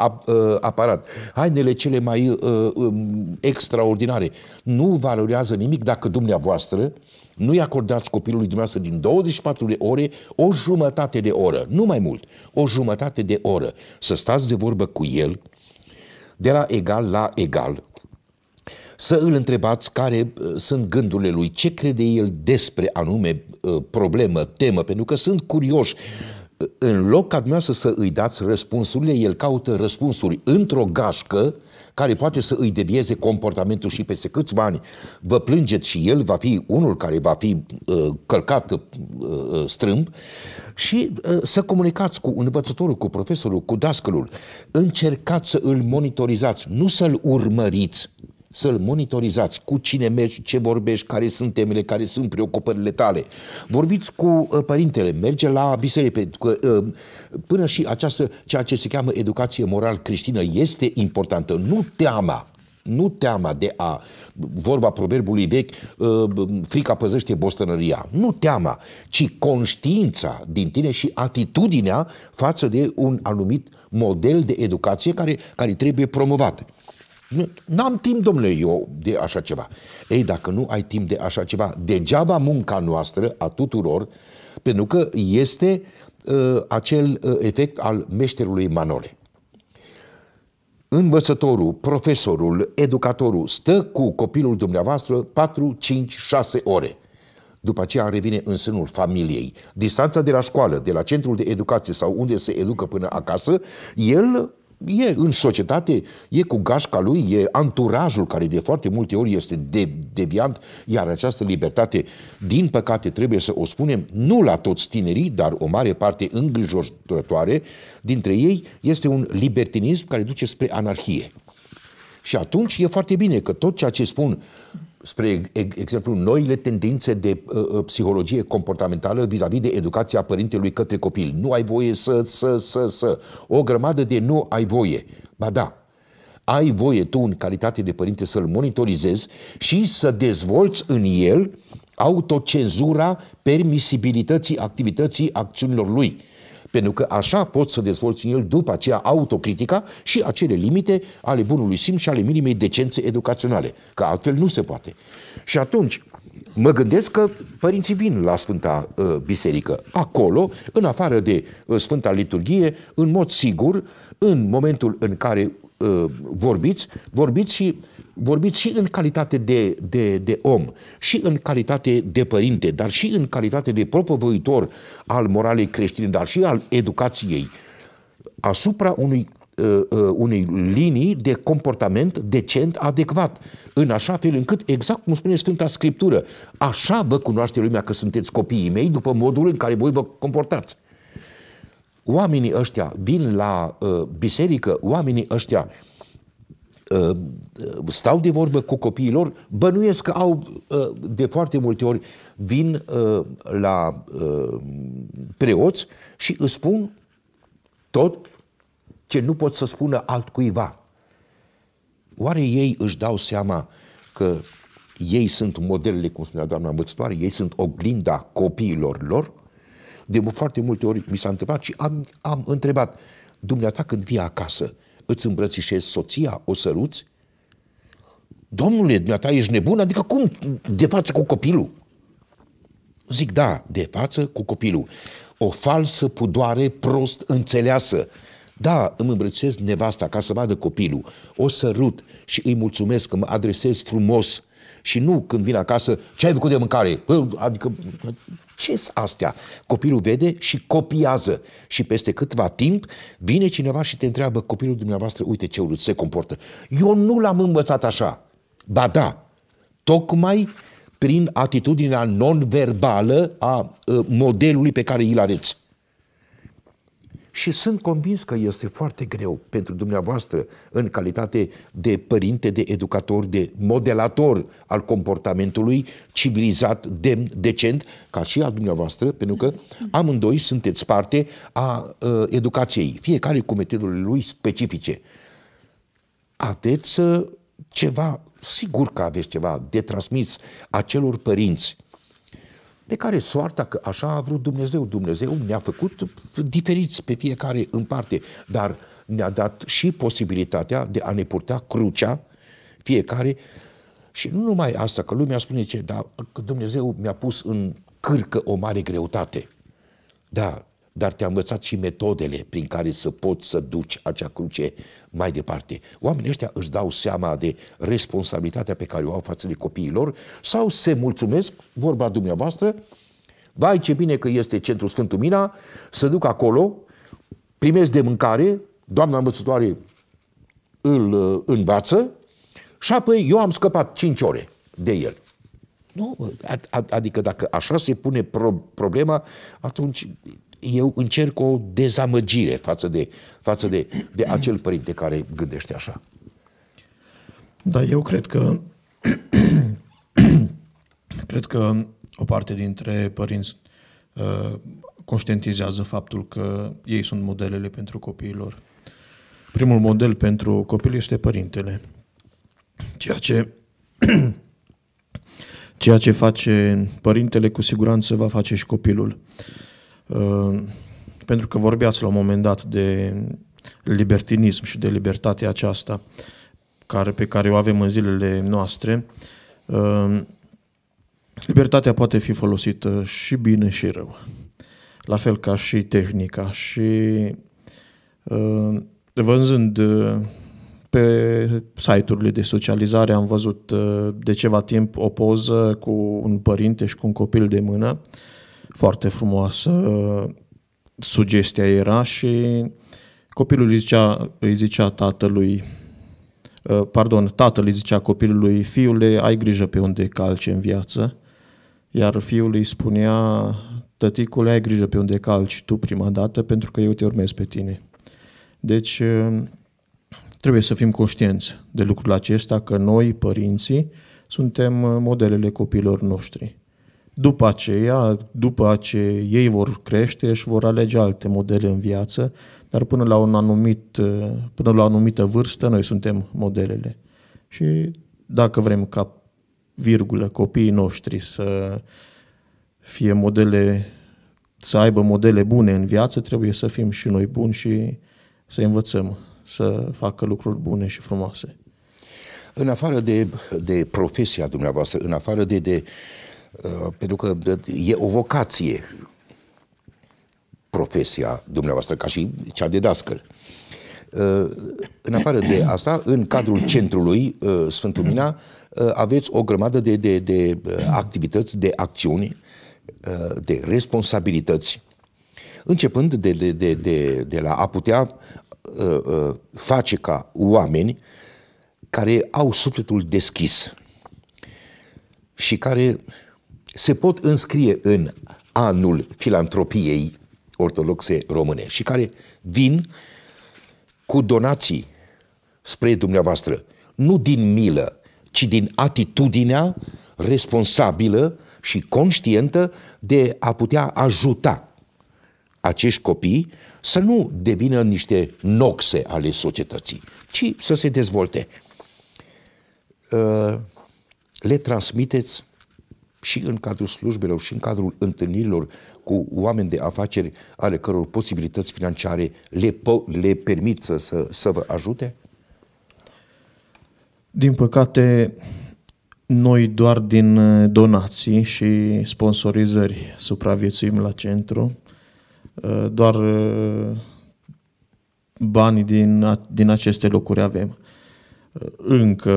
aparat, hainele cele mai uh, um, extraordinare, nu valorează nimic dacă dumneavoastră nu-i acordați copilului dumneavoastră din 24 de ore o jumătate de oră, nu mai mult, o jumătate de oră, să stați de vorbă cu el, de la egal la egal, să îl întrebați care uh, sunt gândurile lui, ce crede el despre anume uh, problemă, temă, pentru că sunt curioși. Uh, în loc ca dumneavoastră să îi dați răspunsurile, el caută răspunsuri într-o gașcă care poate să îi devieze comportamentul și peste câțiva ani vă plângeți și el va fi unul care va fi uh, călcat uh, strâmb și uh, să comunicați cu învățătorul, cu profesorul, cu dascălul. Încercați să îl monitorizați, nu să-l urmăriți să-l monitorizați cu cine mergi, ce vorbești, care sunt temele, care sunt preocupările tale. Vorbiți cu uh, părintele, merge la biserică, că, uh, până și această, ceea ce se cheamă educație moral creștină este importantă. Nu teama, nu teama de a, vorba proverbului vechi, uh, frica păzește bostănăria, nu teama, ci conștiința din tine și atitudinea față de un anumit model de educație care, care trebuie promovat. N-am timp, domnule, eu de așa ceva. Ei, dacă nu ai timp de așa ceva, degeaba munca noastră a tuturor, pentru că este uh, acel uh, efect al meșterului Manole. Învățătorul, profesorul, educatorul stă cu copilul dumneavoastră 4, 5, 6 ore. După aceea revine în sânul familiei. Distanța de la școală, de la centrul de educație sau unde se educă până acasă, el e în societate, e cu gașca lui, e anturajul care de foarte multe ori este de, deviant, iar această libertate, din păcate, trebuie să o spunem, nu la toți tinerii, dar o mare parte îngrijorătoare dintre ei, este un libertinism care duce spre anarhie. Și atunci e foarte bine că tot ceea ce spun spre exemplu, noile tendințe de uh, uh, psihologie comportamentală vis-a-vis de educația părintelui către copil. Nu ai voie să, să, să, să. O grămadă de nu ai voie. Ba da, ai voie tu în calitate de părinte să-l monitorizezi și să dezvolți în el autocenzura permisibilității activității acțiunilor lui. Pentru că așa poți să dezvolți în el după aceea autocritica și acele limite ale bunului simț și ale minimei decențe educaționale. Că altfel nu se poate. Și atunci, Mă gândesc că părinții vin la Sfânta uh, Biserică. Acolo, în afară de uh, Sfânta Liturghie, în mod sigur, în momentul în care uh, vorbiți, vorbiți și vorbiți și în calitate de, de, de om, și în calitate de părinte, dar și în calitate de propovăitor al moralei creștine, dar și al educației, asupra unui uh, uh, unei linii de comportament decent, adecvat, în așa fel încât, exact cum spune Sfânta Scriptură, așa vă cunoaște lumea că sunteți copiii mei după modul în care voi vă comportați. Oamenii ăștia vin la uh, biserică, oamenii ăștia uh, Uh, uh, stau de vorbă cu copiilor, bănuiesc că au, uh, de foarte multe ori, vin la preoți și îți spun tot ce nu pot să spună altcuiva. Oare ei își dau seama că ei sunt modelele, cum spunea doamna învățătoare, ei sunt oglinda copiilor lor? De foarte multe ori mi s-a întrebat și am, am întrebat, dumneata când vii acasă, îți îmbrățișezi soția, o săruți? Domnule, dumneata, ești nebun? Adică cum de față cu copilul? Zic, da, de față cu copilul. O falsă pudoare prost înțeleasă. Da, îmi îmbrățesc nevasta ca să vadă copilul. O sărut și îi mulțumesc că mă adresez frumos și nu când vin acasă, ce ai făcut de mâncare? Adică, ce sunt astea? Copilul vede și copiază. Și peste câtva timp vine cineva și te întreabă, copilul dumneavoastră, uite ce urât se comportă. Eu nu l-am învățat așa. Ba da, tocmai prin atitudinea non-verbală a ă, modelului pe care îl areți și sunt convins că este foarte greu pentru dumneavoastră în calitate de părinte, de educator, de modelator al comportamentului civilizat, demn, decent, ca și al dumneavoastră, pentru că amândoi sunteți parte a uh, educației, fiecare cu metodele lui specifice. Aveți uh, ceva, sigur că aveți ceva de transmis acelor părinți pe care soarta că așa a vrut Dumnezeu. Dumnezeu ne-a făcut diferiți pe fiecare în parte, dar ne-a dat și posibilitatea de a ne purta crucea fiecare și nu numai asta, că lumea spune ce, dar că Dumnezeu mi-a pus în cârcă o mare greutate. Da, dar te-a învățat și metodele prin care să poți să duci acea cruce mai departe. Oamenii ăștia își dau seama de responsabilitatea pe care o au față de copiilor sau se mulțumesc, vorba dumneavoastră, vai ce bine că este Centrul Sfântul Mina, să duc acolo, primesc de mâncare, doamna învățătoare îl uh, învață și apoi eu am scăpat 5 ore de el. Nu, adică dacă așa se pune problema, atunci eu încerc o dezamăgire față de, față de, de acel părinte care gândește așa. Da, eu cred că cred că o parte dintre părinți uh, conștientizează faptul că ei sunt modelele pentru copiilor. Primul model pentru copil este părintele. Ceea ce ceea ce face părintele cu siguranță va face și copilul. Uh, pentru că vorbeați la un moment dat de libertinism și de libertatea aceasta care, pe care o avem în zilele noastre, uh, libertatea poate fi folosită și bine și rău. La fel ca și tehnica și uh, vânzând pe site-urile de socializare am văzut de ceva timp o poză cu un părinte și cu un copil de mână uh, foarte frumoasă sugestia era și copilul îi zicea, îi zicea tatălui, uh, pardon, tatăl îi zicea copilului, fiule, ai grijă pe unde calci în viață, iar fiul îi spunea, tăticule, ai grijă pe unde calci tu prima dată, pentru că eu te urmez pe tine. Deci, uh, trebuie să fim conștienți de lucrul acesta, că noi, părinții, suntem uh, modelele copiilor noștri. După aceea, după ce ei vor crește și vor alege alte modele în viață, dar până la, un anumit, până la o anumită vârstă noi suntem modelele. Și dacă vrem ca virgulă copiii noștri să fie modele, să aibă modele bune în viață, trebuie să fim și noi buni și să învățăm să facă lucruri bune și frumoase. În afară de, de profesia dumneavoastră, în afară de, de uh, Uh, pentru că e o vocație profesia dumneavoastră, ca și cea de dascăl. Uh, în afară de asta, în cadrul centrului uh, Sfântul Mina, aveți o grămadă de, de, de activități, de acțiuni, de responsabilități, începând de, de, de, de, de la a putea face ca oameni care au sufletul deschis și care se pot înscrie în anul filantropiei ortodoxe române și care vin cu donații spre dumneavoastră, nu din milă, ci din atitudinea responsabilă și conștientă de a putea ajuta acești copii să nu devină niște noxe ale societății, ci să se dezvolte. Ă, le transmiteți și în cadrul slujbelor și în cadrul întâlnirilor cu oameni de afaceri ale căror posibilități financiare le, po- le permit să, să, să vă ajute? Din păcate, noi doar din uh, donații și sponsorizări supraviețuim la centru. Uh, doar uh, banii din, din aceste locuri avem. Încă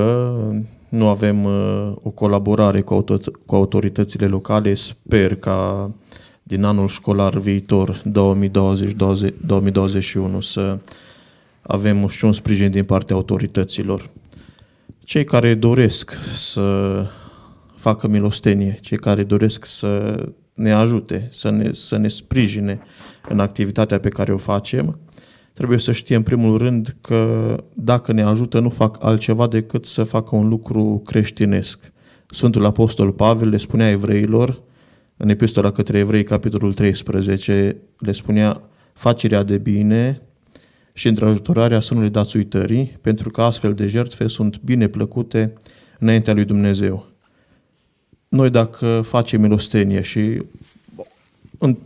nu avem uh, o colaborare cu, auto- cu autoritățile locale. Sper ca din anul școlar viitor 2020-2021 să avem și un sprijin din partea autorităților. Cei care doresc să facă milostenie, cei care doresc să ne ajute, să ne, să ne sprijine în activitatea pe care o facem, Trebuie să știe în primul rând că dacă ne ajută nu fac altceva decât să facă un lucru creștinesc. Sfântul Apostol Pavel le spunea evreilor, în epistola către evrei, capitolul 13, le spunea facerea de bine și întrajutorarea să nu le dați uitării, pentru că astfel de jertfe sunt bine plăcute înaintea lui Dumnezeu. Noi dacă facem milostenie și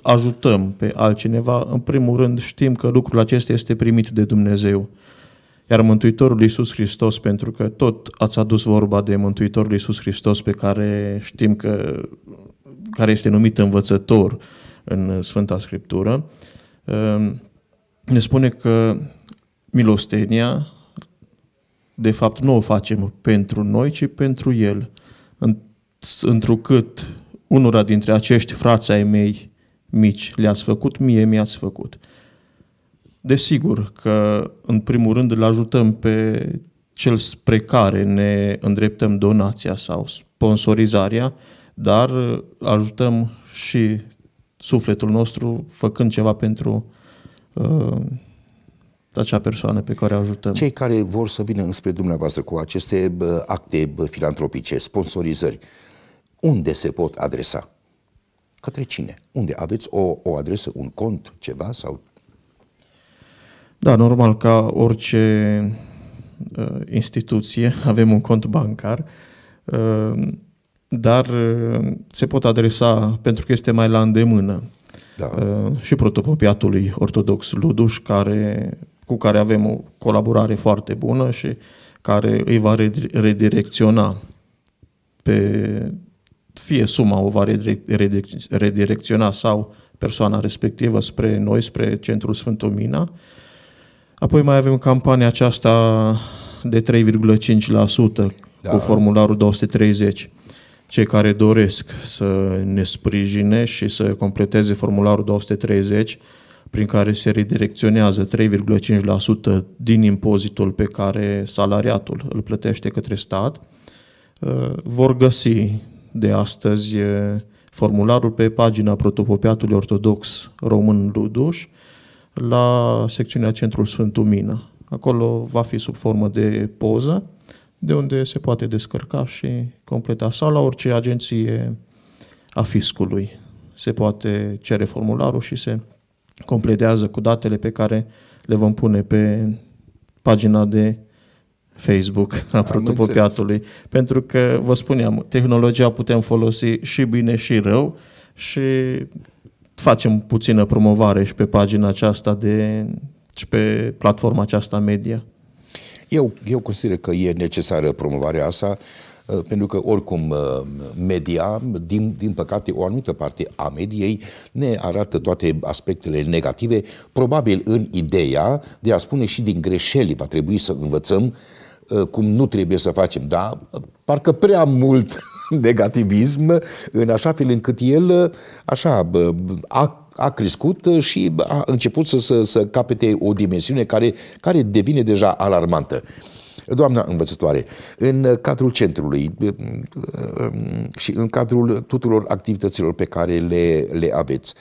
ajutăm pe altcineva, în primul rând știm că lucrul acesta este primit de Dumnezeu. Iar Mântuitorul Iisus Hristos, pentru că tot ați adus vorba de Mântuitorul Iisus Hristos pe care știm că care este numit învățător în Sfânta Scriptură, um, ne spune că milostenia de fapt nu o facem pentru noi, ci pentru El. Întrucât unora dintre acești frați ai mei mici le-ați făcut, mie mi-ați făcut. Desigur că, în primul rând, îl ajutăm pe cel spre care ne îndreptăm donația sau sponsorizarea, dar ajutăm și sufletul nostru făcând ceva pentru uh, acea persoană pe care o ajutăm. Cei care vor să vină înspre dumneavoastră cu aceste acte filantropice, sponsorizări, unde se pot adresa? Către cine? Unde? Aveți o, o adresă, un cont, ceva? sau? Da, normal, ca orice uh, instituție, avem un cont bancar, uh, dar uh, se pot adresa, pentru că este mai la îndemână, da. uh, și protopopiatului ortodox Luduș, care, cu care avem o colaborare foarte bună și care îi va redirecționa pe fie suma o va redirecționa sau persoana respectivă spre noi, spre Centrul Sfântomina. Apoi mai avem campania aceasta de 3,5% da. cu formularul 230. Cei care doresc să ne sprijine și să completeze formularul 230 prin care se redirecționează 3,5% din impozitul pe care salariatul îl plătește către stat, ă, vor găsi de astăzi formularul pe pagina Protopopiatului Ortodox Român Luduș la secțiunea Centrul Sfântul Mină. Acolo va fi sub formă de poză, de unde se poate descărca și completa sau la orice agenție a fiscului. Se poate cere formularul și se completează cu datele pe care le vom pune pe pagina de Facebook, apropo popiatului, pentru că, vă spuneam, tehnologia putem folosi și bine și rău și facem puțină promovare și pe pagina aceasta de, și pe platforma aceasta media. Eu, eu consider că e necesară promovarea asta, uh, pentru că oricum uh, media, din, din păcate, o anumită parte a mediei ne arată toate aspectele negative, probabil în ideea de a spune și din greșeli va trebui să învățăm uh, Uh, cum nu trebuie să facem, da? Parcă prea mult negativism în așa fel încât el uh, așa a, a crescut și a început să, să, să capete o dimensiune care, care devine deja alarmantă. Doamna învățătoare, în cadrul centrului uh, și în cadrul tuturor activităților pe care le, le aveți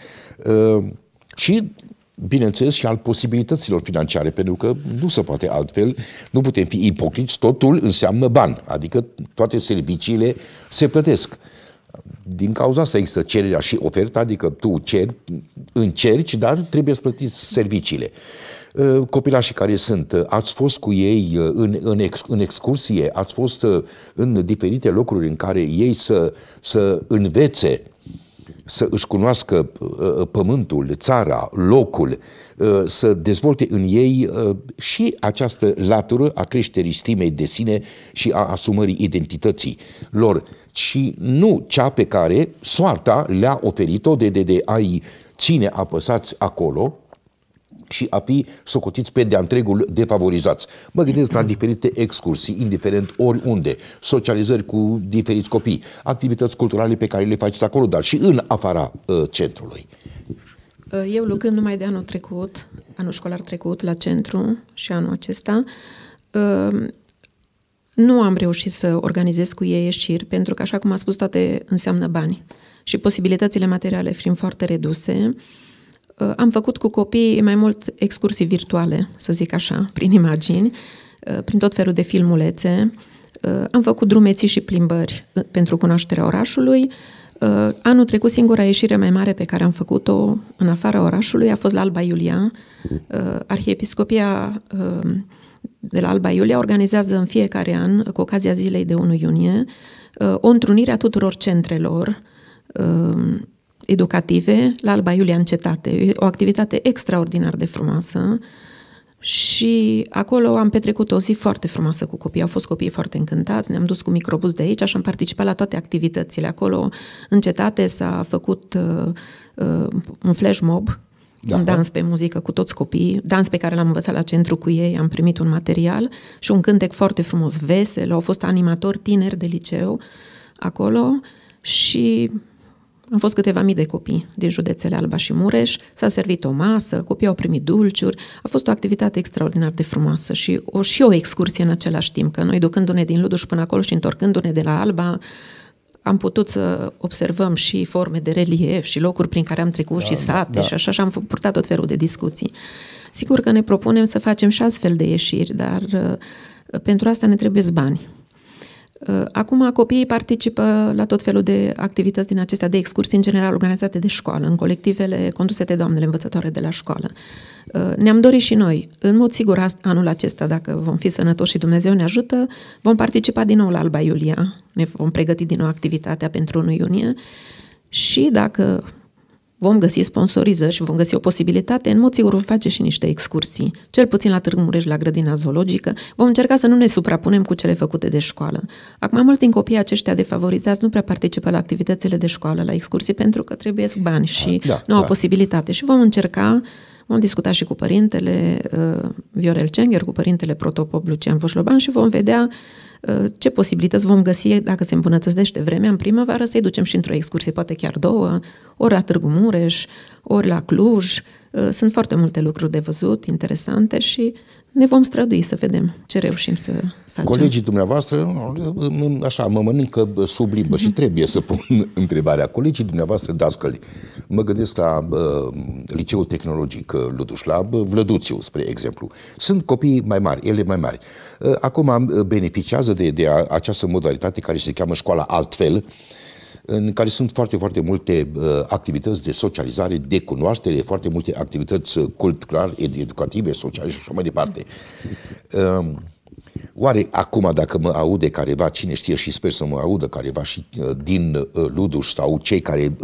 și bineînțeles, și al posibilităților financiare, pentru că nu se poate altfel, nu putem fi ipocriți, totul înseamnă bani, adică toate serviciile se plătesc. Din cauza asta există cererea și oferta, adică tu cer, încerci, dar trebuie să plătiți serviciile. Ă, copilașii care sunt, ați fost cu ei ă, în, în, ex, în excursie, ați fost ă, în diferite locuri în care ei să, să învețe să își cunoască uh, uh, pământul, țara, locul, uh, să dezvolte în ei și această latură a creșterii stimei de sine și a asumării identității lor, ci nu cea pe care soarta le-a oferit-o de, de, de a-i ține apăsați acolo, și a fi socotiți pe de-a întregul defavorizați. Mă gândesc la diferite excursii, indiferent oriunde, socializări cu diferiți copii, activități culturale pe care le faceți acolo, dar și în afara uh, centrului. Uh, eu lucrând numai de anul trecut, anul școlar trecut la centru și anul acesta, uh, nu am reușit să organizez cu ei ieșiri, pentru că, așa cum a spus, toate înseamnă bani. Și posibilitățile materiale fiind foarte reduse, uh, Uh, am făcut cu copiii mai mult excursii virtuale, să zic așa, prin imagini, uh, prin tot felul de filmulețe. Uh, am făcut drumeții și plimbări pentru cunoașterea orașului. Anul trecut, singura ieșire mai mare pe care am făcut-o în afara orașului a fost la Alba Iulia. Arhiepiscopia de la Alba Iulia organizează în fiecare an, cu ocazia zilei de 1 iunie, o întrunire a tuturor centrelor educative la Alba Iulia în cetate. o activitate extraordinar de frumoasă și acolo am petrecut o zi foarte frumoasă cu copii. Au fost copii foarte încântați, ne-am dus cu microbus de aici și am participat la toate activitățile. Acolo, în cetate, s-a făcut uh, uh, un flash mob, da. un dans pe muzică cu toți copiii, dans pe care l-am învățat la centru cu ei, am primit un material și un cântec foarte frumos, vesel, au fost animatori tineri de liceu acolo și am fost câteva mii de copii din județele Alba și Mureș, s-a servit o masă, copiii au primit dulciuri, a fost o activitate extraordinar de frumoasă și o, și o excursie în același timp, că noi ducându-ne din Luduș până acolo și întorcându-ne de la Alba, am putut să observăm și forme de relief și locuri prin care am trecut da, și da, sate da. și așa și am purtat tot felul de discuții. Sigur că ne propunem să facem și astfel de ieșiri, dar uh, pentru asta ne trebuie bani. Uh, acum copiii participă la tot felul de activități din acestea, de excursii în general organizate de școală, în colectivele conduse de doamnele învățătoare de la școală. Uh, ne-am dorit și noi, în mod sigur anul acesta, dacă vom fi sănătoși și Dumnezeu ne ajută, vom participa din nou la Alba Iulia, ne vom pregăti din nou activitatea pentru 1 iunie și dacă vom găsi sponsorizări și vom găsi o posibilitate, în mod sigur vom face și niște excursii, cel puțin la Târgu Mureș, la grădina zoologică, vom încerca să nu ne suprapunem cu cele făcute de școală. Acum, mulți din copiii aceștia defavorizați nu prea participă la activitățile de școală, la excursii, pentru că trebuie bani și ah, da, nu au da. posibilitate și vom încerca Vom discuta și cu părintele uh, Viorel Cenger, cu părintele Protopop Lucian Voșloban și vom vedea uh, Uh, ce posibilități vom găsi dacă se îmbunătățește vremea în primăvară, să-i ducem și într-o excursie, poate chiar două, ori la Târgu Mureș, ori la Cluj, Uh, sunt foarte multe lucruri de văzut, interesante și ne vom strădui să vedem ce reușim să facem. Colegii dumneavoastră, așa, mă mănâncă sub limbă și mhm. trebuie să pun întrebarea. Colegii dumneavoastră dascăli, mă gândesc la uh, Liceul Tehnologic uh, Luduș, la uh, Vlăduțiu, spre exemplu. Sunt copii mai mari, ele mai mari. Uh, acum beneficiază de, de această modalitate care se cheamă școala altfel, uh, în care sunt foarte, foarte multe uh, activități de socializare, de cunoaștere, foarte multe activități uh, culturale, educative, sociale și așa mai departe. Um, oare acum, dacă mă aude careva, cine știe și sper să mă audă careva și uh, din Luduș sau cei care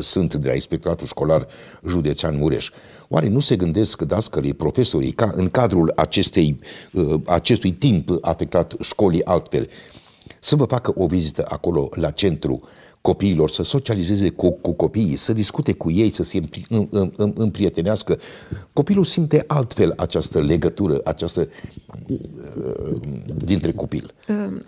sunt de la Inspectoratul Școlar Județean Mureș, oare nu se gândesc dascării, profesorii, ca în cadrul acestei, acestui timp afectat școlii altfel, să vă facă o vizită acolo la centru, copiilor, să socializeze cu, cu copiii, să discute cu ei, să se împrietenească, copilul simte altfel această legătură, această uh, dintre copil.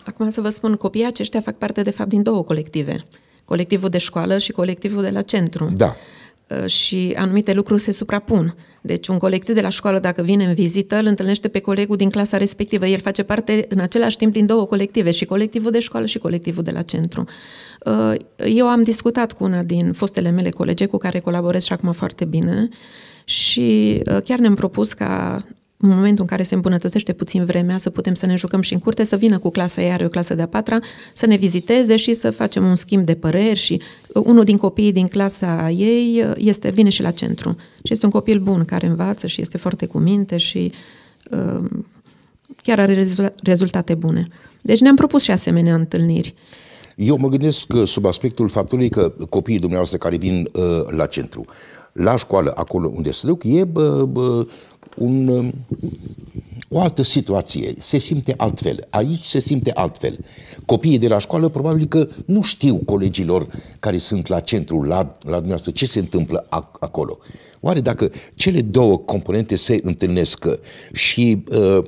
Acum să vă spun, copiii aceștia fac parte de fapt din două colective. Colectivul de școală și colectivul de la centru. Da. Uh, Uh, și anumite lucruri se suprapun. Deci un colectiv de la școală, dacă vine în vizită, îl întâlnește pe colegul din clasa respectivă. El face parte în același timp din două colective, și colectivul de școală și colectivul de la centru. Uh, eu am discutat cu una din fostele mele colege cu care colaborez și acum foarte bine și uh, chiar ne-am propus ca în momentul în care se îmbunătățește puțin vremea, să putem să ne jucăm și în curte, să vină cu clasa iar o clasă de-a patra, să ne viziteze și să facem un schimb de păreri și uh, unul din copiii din clasa ei uh, este, vine și la centru. Și este un copil bun care învață și este foarte cu minte și uh, chiar are rezultate bune. Deci ne-am propus și asemenea întâlniri. Eu mă gândesc sub aspectul faptului că copiii dumneavoastră care vin la centru, la școală, acolo unde se duc, e bă, bă, un, um, o altă situație, se simte altfel, aici se simte altfel. Copiii de la școală probabil că nu știu colegilor care sunt la centru, la, la dumneavoastră, ce se întâmplă acolo. Oare dacă cele două componente se întâlnesc și uh,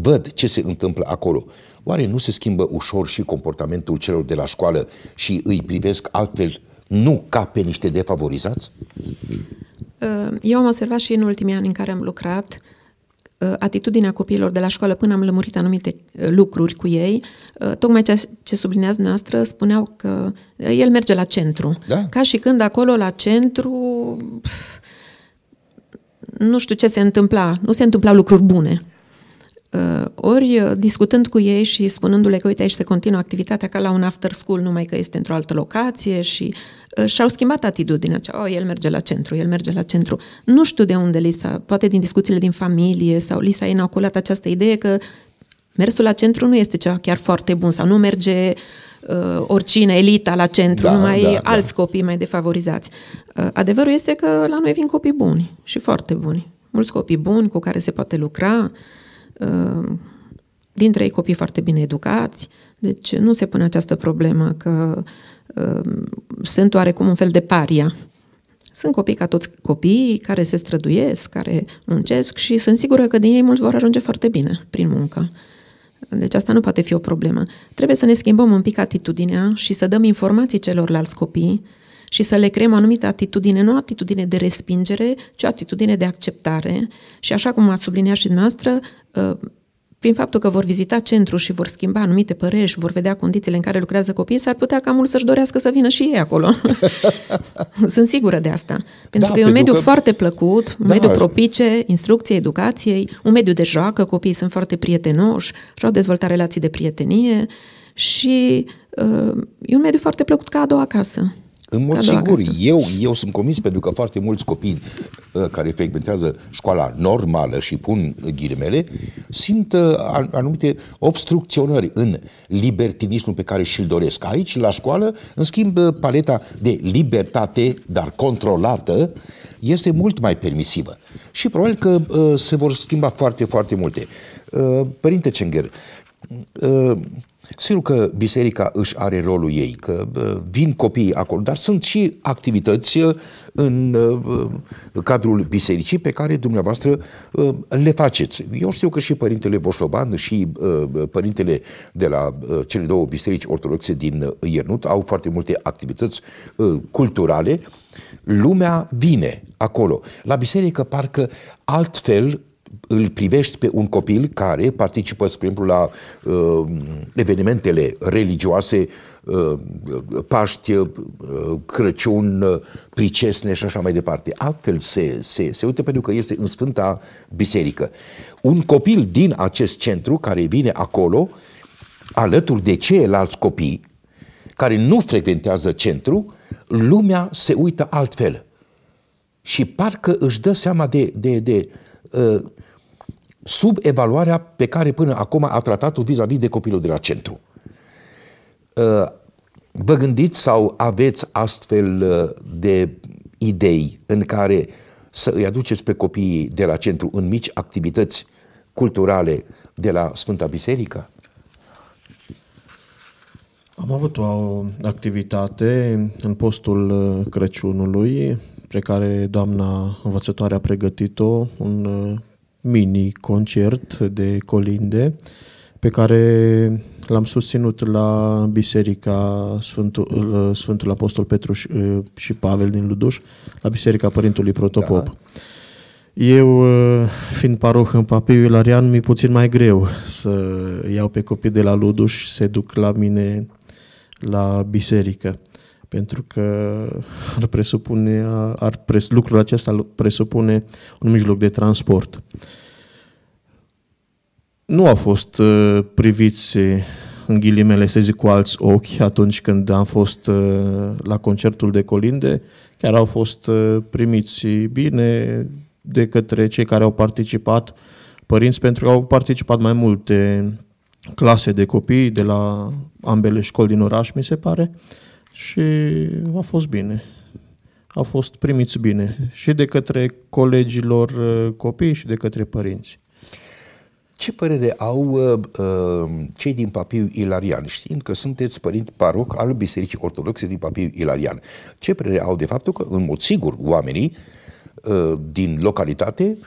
văd ce se întâmplă acolo, oare nu se schimbă ușor și comportamentul celor de la școală și îi privesc altfel nu ca pe niște defavorizați? Eu am observat și în ultimii ani în care am lucrat uh, atitudinea copiilor de la școală până am lămurit anumite uh, lucruri cu ei, uh, tocmai ceea ce sublinează noastră, spuneau că el merge la centru. Da. Ca și când acolo la centru nu știu ce se întâmpla, nu se întâmplau lucruri bune. Uh, ori uh, discutând cu ei și spunându-le că uite aici se continuă activitatea ca la un after school, numai că este într-o altă locație și uh, și-au schimbat atitudinea cea, oh, el merge la centru, el merge la centru. Nu știu de unde li s-a, poate din discuțiile din familie sau li s-a inoculat această idee că mersul la centru nu este ceva chiar foarte bun sau nu merge uh, oricine, elita la centru, da, numai da, da. alți da. copii mai defavorizați. Uh, adevărul este că la noi vin copii buni și foarte buni. Mulți copii buni cu care se poate lucra, uh, Ehm, dintre ei copii foarte bine educați, deci nu se pune această problemă că ehm, sunt oarecum un fel de paria. Sunt copii ca toți copiii care se străduiesc, care muncesc și sunt sigură că din ei mulți vor ajunge foarte bine prin muncă. Deci asta nu poate fi o problemă. Trebuie să ne schimbăm un pic atitudinea și să dăm informații celorlalți copii și să le creăm anumită atitudine, nu atitudine de respingere, ci atitudine de acceptare. Și așa cum a subliniat și dumneavoastră, uh, prin faptul că vor vizita centru și vor schimba anumite păreri și vor vedea condițiile în care lucrează copiii, s-ar putea ca mult să-și dorească să vină și ei acolo. Sunt sigură de asta. Pentru da, că e un mediu că... foarte plăcut, un da. mediu propice instrucției, educației, un mediu de joacă, copiii sunt foarte prietenoși, vreau dezvolta relații de prietenie și uh, e un mediu foarte plăcut ca a doua acasă. În mod da, da sigur, eu, eu sunt convins pentru că foarte mulți copii uh, care frecventează școala normală și pun ghilimele, simt uh, anumite obstrucționări în libertinismul pe care și-l doresc. Aici, la școală, în schimb, uh, paleta de libertate, dar controlată, este mult mai permisivă. Și probabil că se vor schimba foarte, foarte multe. Părinte Cenger, Sigur că biserica își are rolul ei, că vin copiii acolo, dar sunt și activități uh, în uh, uh, cadrul bisericii pe care dumneavoastră le faceți. Eu știu că și părintele Voșloban și părintele de la cele două biserici ortodoxe din Iernut au foarte multe activități culturale. Lumea vine acolo. La biserică parcă altfel îl privești pe un copil care participă, spre exemplu, la uh, evenimentele religioase, uh, Paști, uh, Crăciun, uh, Pricesne și așa mai departe. Altfel se, se, se uită pentru că este în Sfânta Biserică. Un copil din acest centru care vine acolo, alături de ceilalți copii care nu frecventează centru, lumea se uită altfel. Și parcă își dă seama de, de, de uh, sub evaluarea pe care până acum a tratat-o vis-a-vis de copilul de la centru. Uh, vă gândiți sau aveți astfel uh, de idei în care să îi aduceți pe copiii de la centru în mici activități culturale de la Sfânta Biserică? Am avut o activitate în postul uh, Crăciunului pe care doamna învățătoare a pregătit-o, un mini-concert de colinde pe care l-am susținut la Biserica Sfântul, uh, Sfântul Apostol Petru și, uh, și Pavel din Luduș, la Biserica Părintului Protopop. Da. Eu, uh, fiind paroh în Papiu Ilarian, mi-e puțin mai greu să iau pe copii de la Luduș și se duc la mine la biserică pentru că ar presupune, ar pres, lucrul acesta presupune un mijloc de transport. Nu au fost uh, priviți uh, în ghilimele, să zic, cu alți ochi atunci când am fost uh, la concertul de colinde, chiar au fost primiți bine de către cei care au participat, părinți, pentru că au participat mai multe clase de copii de la ambele școli din oraș, mi se pare, uh, și a fost bine. Au fost primiți bine și de către colegilor uh, copii și de către părinți. Ce părere au uh, uh, cei din Papiu Ilarian, știind că sunteți părint paroc al Bisericii Ortodoxe din Papiu Ilarian? Ce părere au de faptul că, în mod sigur, oamenii uh, din localitate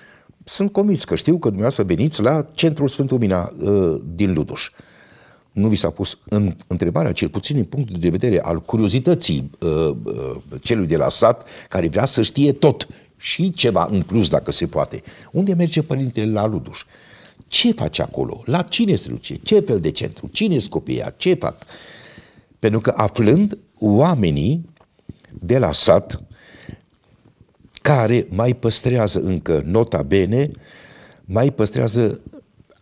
sunt convinși că știu că dumneavoastră veniți la Centrul Sfântul Mina uh, din Luduș. Uh, nu vi s-a pus în întrebarea, cel puțin din punctul de vedere al curiozității uh, uh, celui de la sat care vrea să știe tot și ceva în plus dacă se poate. Unde merge părintele la Luduș? Ce face acolo? La cine se duce? Ce fel de centru? Cine sunt copiii? Ce fac? Pentru că aflând oamenii de la sat care mai păstrează încă nota bene, mai păstrează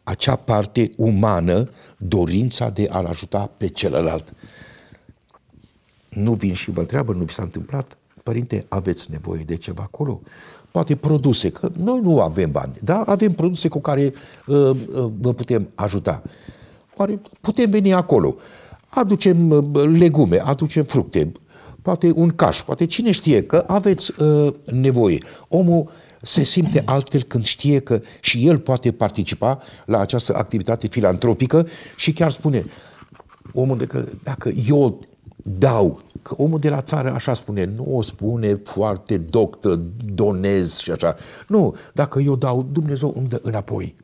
acea parte umană dorința de a-l ajuta pe celălalt. Nu vin și vă întreabă, nu vi s-a întâmplat? Părinte, aveți nevoie de ceva acolo? Poate produse, că noi nu avem bani, dar avem produse cu care uh, uh, vă putem ajuta. Oare putem veni acolo? Aducem uh, legume, aducem fructe, poate un caș, poate cine știe că aveți uh, nevoie. Omul se simte altfel când știe că și el poate participa la această activitate filantropică și chiar spune omul de că dacă eu dau, că omul de la țară așa spune, nu o spune foarte doctă, donez și așa. Nu, dacă eu dau, Dumnezeu îmi dă înapoi.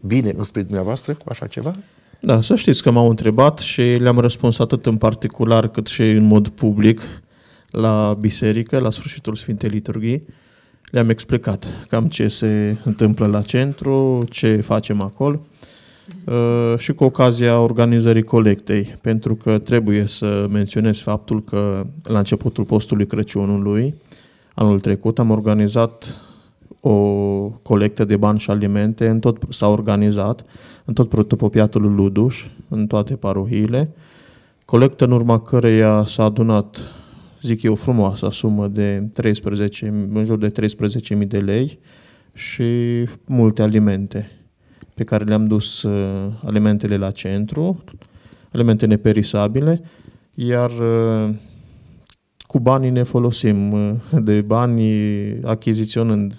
Vine înspre dumneavoastră cu așa ceva? Da, să știți că m-au întrebat și le-am răspuns atât în particular cât și în mod public la biserică, la sfârșitul Sfintei Liturghii le-am explicat cam ce se întâmplă la centru, ce facem acolo uh, și cu ocazia organizării colectei, pentru că trebuie să menționez faptul că la începutul postului Crăciunului, anul trecut, am organizat o colectă de bani și alimente, în tot, s-a organizat în tot protopopiatul Luduș, în toate parohiile, colectă în urma căreia s-a adunat zic eu, frumoasă sumă de 13, în jur de 13.000 de lei și multe alimente pe care le-am dus uh, alimentele la centru, alimente neperisabile, iar uh, cu banii ne folosim uh, de bani achiziționând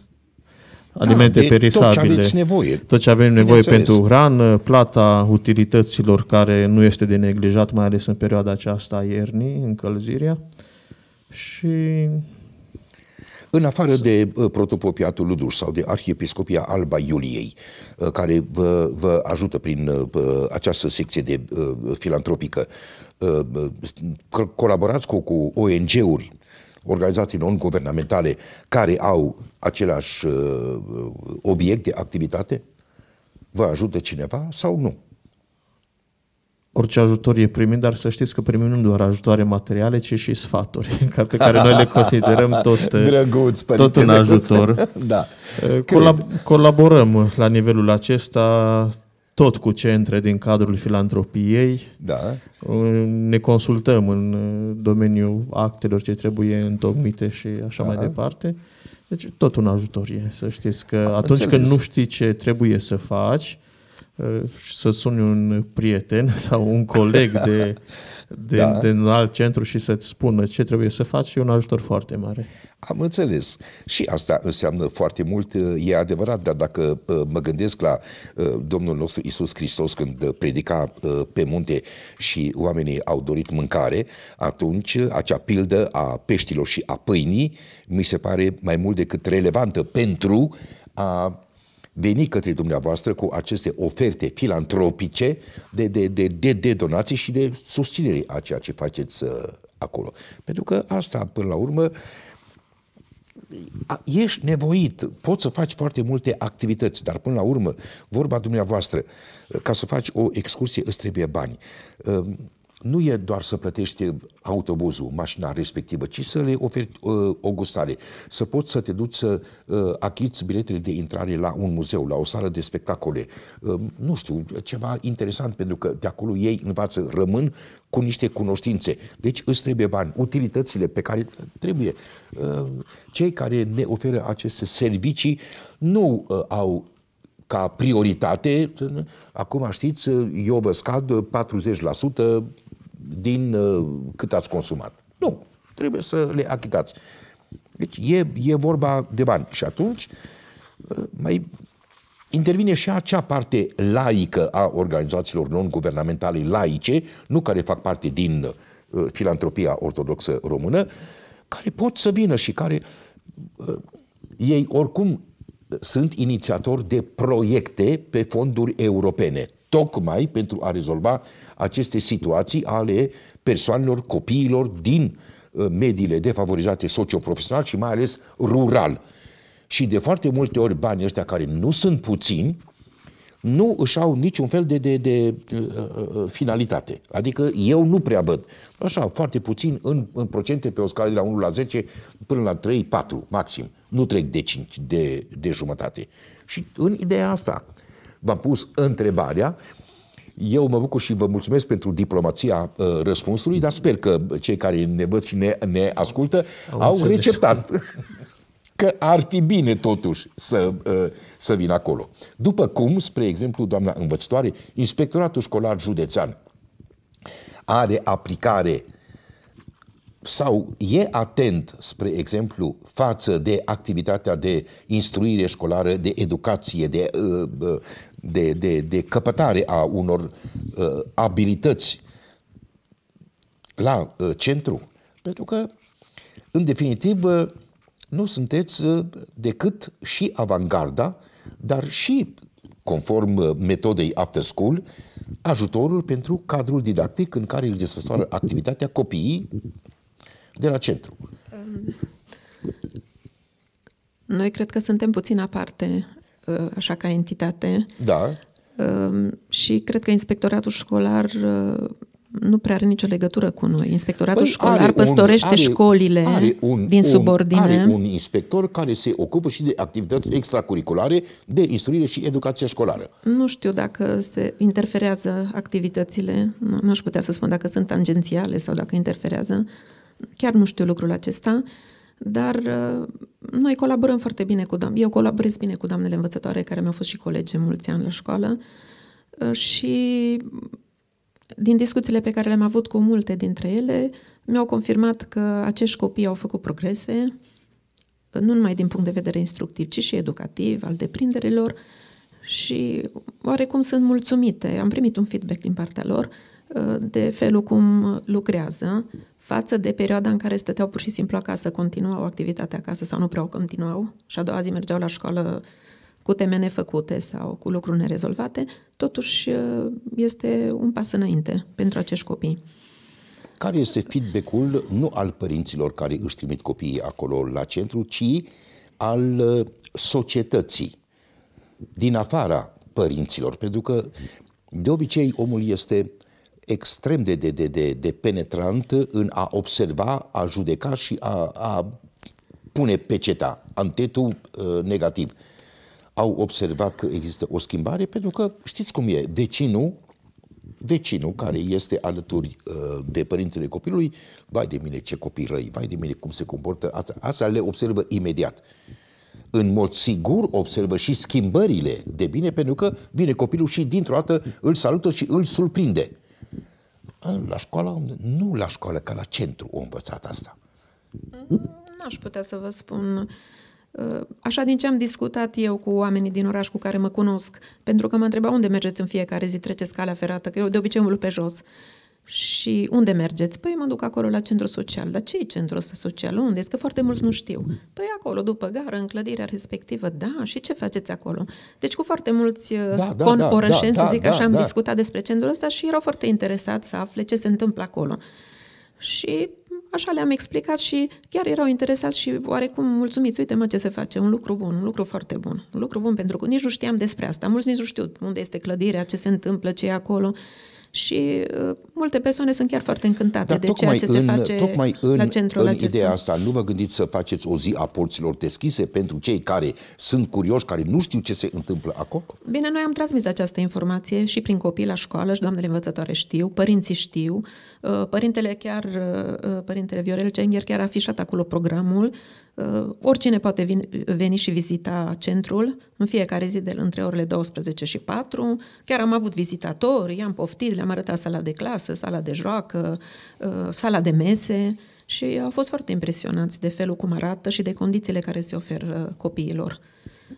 da, alimente da, perisabile. Tot ce aveți nevoie. Tot ce avem nevoie pentru hrană, plata utilităților care nu este de neglijat, mai ales în perioada aceasta a iernii, încălzirea. Uh, și în afară de uh, protopopiatul Luduș sau de Arhiepiscopia Alba Iuliei, uh, care vă, vă ajută prin uh, această secție de filantropică, colaborați cu, cu ONG-uri, organizații non-guvernamentale, care au același obiect de activitate? Vă ajută cineva sau nu? orice ajutor e primit, dar să știți că primim nu doar ajutoare materiale, ci și sfaturi, ca pe care noi le considerăm tot, eh, Drăguț, tot un ajutor. da. Eh, colab- colaborăm la nivelul acesta tot cu centre din cadrul filantropiei. Da. Eh, ne consultăm în domeniul actelor ce trebuie întocmite și așa Aha. mai da. departe. Deci tot un ajutor e, să știți că atunci Înțeles. când nu știi ce trebuie să faci, Eh, să suni un prieten sau un coleg de, de, da. de un alt centru și să-ți spună ce trebuie să faci, e un ajutor foarte mare. Am înțeles. Și asta înseamnă foarte mult, e adevărat, dar dacă eh, mă gândesc la eh, Domnul nostru Isus Hristos când predica pe munte și oamenii au dorit mâncare, atunci acea pildă a peștilor și a pâinii mi se pare mai mult decât relevantă pentru a veni către dumneavoastră cu aceste oferte filantropice de, de, de, de, de donații și de susținere a ceea ce faceți uh, acolo. Pentru că asta, până la urmă, ești nevoit, poți să faci foarte multe activități, dar până la urmă, vorba dumneavoastră, ca să faci o excursie îți trebuie bani. Uh, nu e doar să plătești autobuzul, mașina respectivă, ci să le oferi uh, o gustare. Să poți să te duci să uh, achiți biletele de intrare la un muzeu, la o sală de spectacole. Uh, nu știu, ceva interesant, pentru că de acolo ei învață, rămân cu niște cunoștințe. Deci îți trebuie bani, utilitățile pe care trebuie. Uh, cei care ne oferă aceste servicii nu uh, au ca prioritate, acum știți, eu vă scad 40%, din uh, cât ați consumat. Nu, trebuie să le achitați. Deci e, e vorba de bani. Și atunci uh, mai intervine și acea parte laică a organizațiilor non-guvernamentale laice, nu care fac parte din uh, filantropia ortodoxă română, care pot să vină și care uh, ei oricum sunt inițiatori de proiecte pe fonduri europene tocmai pentru a rezolva aceste situații ale persoanelor, copiilor din uh, mediile defavorizate socioprofesional și mai ales rural. Și de foarte multe ori banii ăștia care nu sunt puțini, nu își au niciun fel de, de, de, de uh, uh, finalitate. Adică eu nu prea văd. Așa, foarte puțin, în, în procente pe o scară de la 1 la 10 până la 3-4 maxim. Nu trec de 5, de, de jumătate. Și în ideea asta, v-am pus întrebarea. Eu mă bucur și vă mulțumesc pentru diplomația uh, răspunsului, dar sper că cei care ne văd și ne, ne ascultă au, au receptat că ar fi bine totuși să, uh, să vină acolo. După cum, spre exemplu, doamna învățătoare, Inspectoratul Școlar Județean are aplicare sau e atent, spre exemplu, față de activitatea de instruire școlară, de educație, de uh, uh de, de, de căpătare a unor uh, abilități la uh, centru. Pentru că, în definitiv, uh, nu sunteți uh, decât și avangarda, dar și, conform uh, metodei after school, ajutorul pentru cadrul didactic în care își desfășoară activitatea copiii de la centru. Um... Noi cred că suntem puțin aparte Uh, așa ca entitate. Da. Um, și cred că inspectoratul școlar uh, nu prea are nicio legătură cu noi. Inspectoratul păi școlar are păstorește un, are, școlile are un, din subordine. Un, are un inspector care se ocupă și de activități extracurriculare, de instruire și educație școlară. Nu știu dacă se interferează activitățile, nu aș putea să spun dacă sunt tangențiale sau dacă interferează. Chiar nu știu lucrul acesta. Uh, dar uh, noi colaborăm foarte bine cu doamnele, Eu colaborez bine cu doamnele învățătoare care mi-au fost și în mulți ani la școală uh, și din discuțiile pe care le-am avut cu multe dintre ele, mi-au confirmat că acești copii au făcut progrese, uh, nu numai din punct de vedere instructiv, ci și educativ, al deprinderilor și oarecum sunt mulțumite. Am primit un feedback din partea lor de felul cum lucrează față de perioada în care stăteau pur și simplu acasă, continuau activitatea acasă sau nu prea o continuau și a doua zi mergeau la școală cu teme nefăcute sau cu lucruri nerezolvate, totuși ă, este un pas înainte pentru acești copii. Care este feedback-ul nu al părinților care își trimit copiii acolo la centru, ci al ă, societății din afara părinților? Pentru că de obicei omul este extrem de, de, de, de, de penetrant în a observa, a judeca și a, a pune peceta, antetul uh, negativ. Au observat că există o schimbare pentru că știți cum e, vecinul vecinul care este alături uh, de părintele copilului, vai de mine ce copii răi, vai de mine cum se comportă, asta, asta le observă imediat. În mod sigur observă și schimbările de bine, pentru că vine copilul și dintr-o dată îl salută și îl surprinde. La școală? Nu la școală, ca la centru o învățat asta. Mm, n-aș putea să vă spun. Uh, așa din ce am discutat eu cu oamenii din oraș cu care mă cunosc, pentru că mă întreba unde mergeți în fiecare zi, treceți calea ferată, că eu de obicei umblu pe jos. Și unde mergeți? Păi mă duc acolo la centru social. Dar ce e centru social? Unde? Este că foarte mulți nu știu. Păi acolo, după gară, în clădirea respectivă. Da, și ce faceți acolo? Deci cu foarte mulți da, uh, da, concorășeni, da, da, să da, zic da, așa, da, am da. discutat despre centrul ăsta și erau foarte interesați să afle ce se întâmplă acolo. Și așa le-am explicat și chiar erau interesați și oarecum mulțumiți. Uite mă ce se face, un lucru bun, un lucru foarte bun. Un lucru bun pentru că nici nu știam despre asta. Mulți nici nu știu unde este clădirea, ce se întâmplă, ce e acolo. Uh, și uh, multe persoane sunt chiar foarte încântate Dar de ceea ce în, se face tocmai în, la centrul în acesta. ideea asta, nu vă gândiți să faceți o zi a porților deschise pentru cei care sunt curioși, care nu știu ce se întâmplă acolo? Bine, noi am transmis această informație și prin copii la școală și doamnele învățătoare știu, părinții știu, uh, părintele chiar, uh, părintele Viorel Cenger chiar a afișat acolo programul Uh, oricine poate veni și vizita centrul în fiecare zi de între orele 12 și 4. Chiar am avut vizitatori, i-am poftit, le-am arătat sala de clasă, sala de joacă, uh, sala de mese și au fost foarte impresionați de felul cum arată și de condițiile care se oferă copiilor.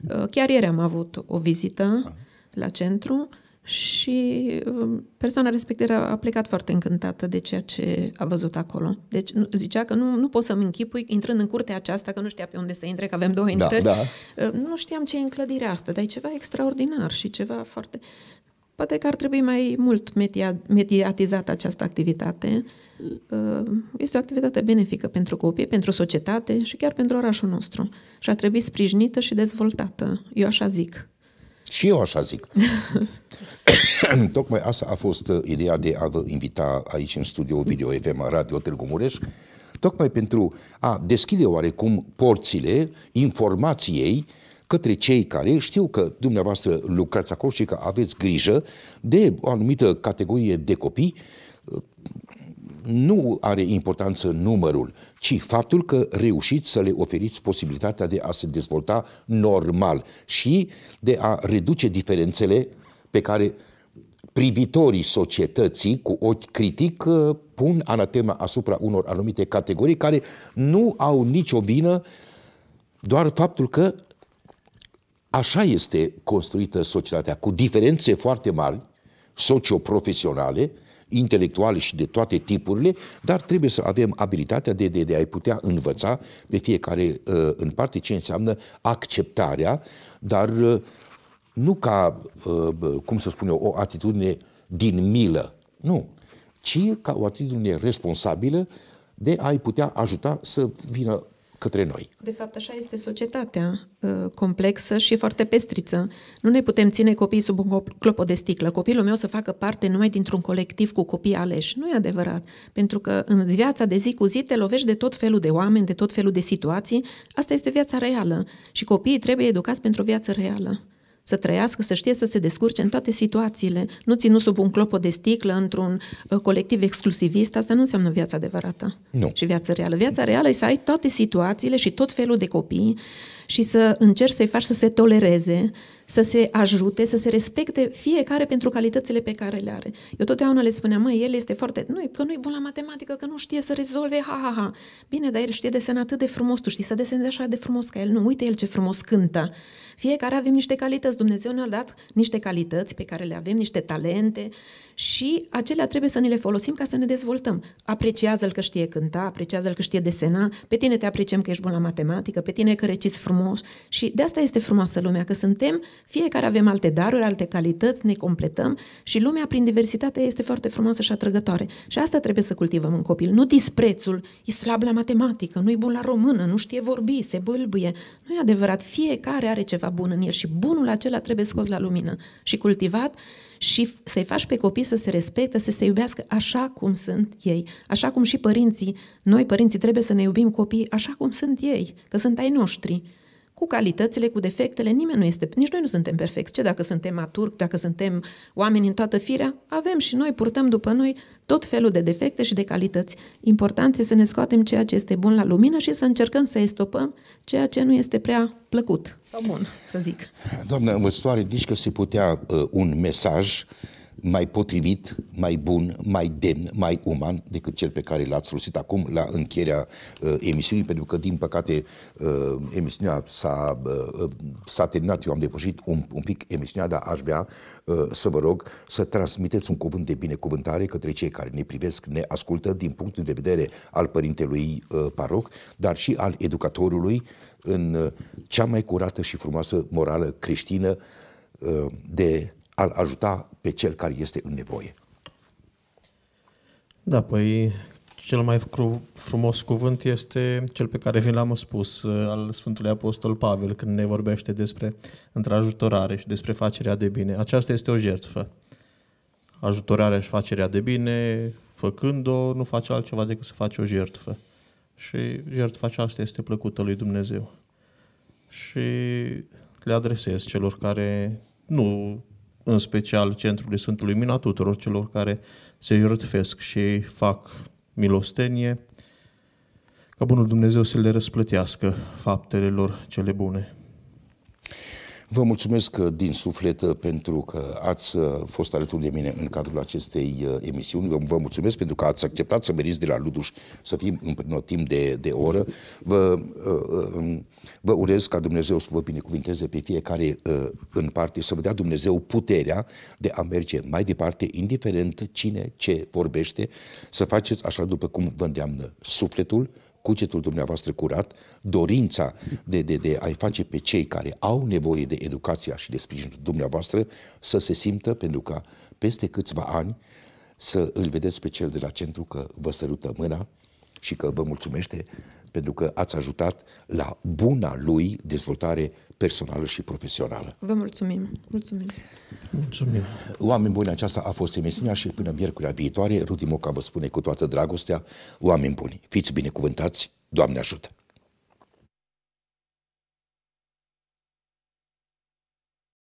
Uh, chiar ieri am avut o vizită ah. la centru și um, persoana respectivă a plecat foarte încântată de ceea ce a văzut acolo. Deci zicea că nu, nu pot să-mi închipui, intrând în curtea aceasta, că nu știa pe unde să intre, că avem două da, intrări, da, da. nu știam ce e în clădirea asta, dar e ceva extraordinar și ceva foarte... Poate că ar trebui mai mult mediatizată această activitate. Uh, este o activitate benefică pentru copii, pentru societate și chiar pentru orașul nostru. Și ar trebui sprijinită și dezvoltată. Eu așa zic. Și eu așa zic. Tocmai asta a fost uh, ideea de a vă invita aici în studio Video Evema Radio Târgu Mureș, tocmai pentru a deschide oarecum porțile informației către cei care știu că dumneavoastră lucrați acolo și că aveți grijă de o anumită categorie de copii uh, nu are importanță numărul, ci faptul că reușiți să le oferiți posibilitatea de a se dezvolta normal și de a reduce diferențele pe care privitorii societății cu ochi critic uh, pun anatema asupra unor anumite categorii care nu au nicio vină, doar faptul că așa este construită societatea, cu diferențe foarte mari, socioprofesionale, intelectuale și de toate tipurile, dar trebuie să avem abilitatea de, de, de a-i putea învăța pe fiecare uh, în parte ce înseamnă acceptarea, dar uh, nu ca, uh, cum să spun eu, o atitudine din milă, nu, ci ca o atitudine responsabilă de a-i putea ajuta să vină către noi. De fapt, așa este societatea uh, complexă și foarte pestriță. Nu ne putem ține copiii sub un clopot de sticlă. Copilul meu să facă parte numai dintr-un colectiv cu copii aleși. Nu e adevărat, pentru că în viața de zi cu zi te lovești de tot felul de oameni, de tot felul de situații. Asta este viața reală și copiii trebuie educați pentru o viață reală să trăiască, să știe să se descurce în toate situațiile, nu ținut sub un clopot de sticlă, într-un uh, colectiv exclusivist, asta nu înseamnă viața adevărată nu. și viața reală. Viața reală e să ai toate situațiile și tot felul de copii și să încerci să-i faci să se tolereze, să se ajute, să se respecte fiecare pentru calitățile pe care le are. Eu totdeauna le spuneam, măi, el este foarte, nu, că nu e bun la matematică, că nu știe să rezolve, ha, ha, ha. Bine, dar el știe desen atât de frumos, tu știi să desenezi așa de frumos ca el, nu, uite el ce frumos cântă fiecare avem niște calități. Dumnezeu ne-a dat niște calități pe care le avem, niște talente și acelea trebuie să ne le folosim ca să ne dezvoltăm. Apreciază-l că știe cânta, apreciază-l că știe desena, pe tine te apreciem că ești bun la matematică, pe tine că reciți frumos și de asta este frumoasă lumea, că suntem, fiecare avem alte daruri, alte calități, ne completăm și lumea prin diversitate este foarte frumoasă și atrăgătoare. Și asta trebuie să cultivăm în copil, nu disprețul, e slab la matematică, nu e bun la română, nu știe vorbi, se bâlbâie. Nu e adevărat, fiecare are ceva ăsta bun în el și bunul acela trebuie scos la lumină și cultivat și să-i faci pe copii să se respectă, să se iubească așa cum sunt ei, așa cum și părinții, noi părinții trebuie să ne iubim copiii așa cum sunt ei, că sunt ai noștri cu calitățile, cu defectele, nimeni nu este, nici noi nu suntem perfecți. Ce dacă suntem maturi, dacă suntem oameni în toată firea? Avem și noi, purtăm după noi tot felul de defecte și de calități. Important este să ne scoatem ceea ce este bun la lumină și să încercăm să estopăm ceea ce nu este prea plăcut sau bun, să zic. Doamna învățătoare, nici că se putea uh, un mesaj uh, mai potrivit, mai bun, mai demn, mai uman decât cel pe care l-ați folosit acum la încheierea uh, emisiunii, pentru că, din păcate, uh, emisiunea s-a, uh, uh, s-a terminat, eu am depășit un, un pic emisiunea, dar aș vrea uh, să vă rog să transmiteți un cuvânt de binecuvântare către cei care ne privesc, ne ascultă din punctul de vedere al părintelui uh, paroc, dar și al educatorului în uh, cea mai curată și frumoasă morală creștină uh, de a ajuta pe cel care este în nevoie. Da, păi cel mai frumos cuvânt este cel pe care vi l-am spus uh, al Sfântului Apostol Pavel când ne vorbește despre întrajutorare și despre facerea de bine. Aceasta este o jertfă. Ajutorarea și facerea de bine, făcând-o, nu face altceva decât să faci o jertfă. Și jertfa aceasta este plăcută lui Dumnezeu. Și le adresez celor care nu în special Centrului Sfântului Mina, tuturor celor care se jertfesc și fac milostenie, ca Bunul Dumnezeu să le răsplătească faptele lor cele bune. Vă mulțumesc uh, din suflet uh, pentru că ați uh, fost alături de mine în cadrul acestei emisiuni. Vă mulțumesc pentru că ați acceptat să veniți de la Luduș să fim împreună timp de, de oră. Vă, um, vă urez ca Dumnezeu să vă binecuvinteze pe fiecare în parte, să vă dea Dumnezeu puterea de a merge mai departe, indiferent cine ce vorbește, să faceți așa după cum vă îndeamnă sufletul, cugetul dumneavoastră curat, dorința de, de, de a-i face pe cei care au nevoie de educația și de sprijinul dumneavoastră să se simtă, pentru că peste câțiva ani să îl vedeți pe cel de la centru că vă sărută mâna și că vă mulțumește pentru că ați ajutat la buna lui dezvoltare personală și profesională. Vă mulțumim! Mulțumim! Mulțumim! Oameni buni, aceasta a fost emisiunea și până miercurea viitoare, Rudi Moca vă spune cu toată dragostea, oameni buni, fiți binecuvântați, Doamne ajută!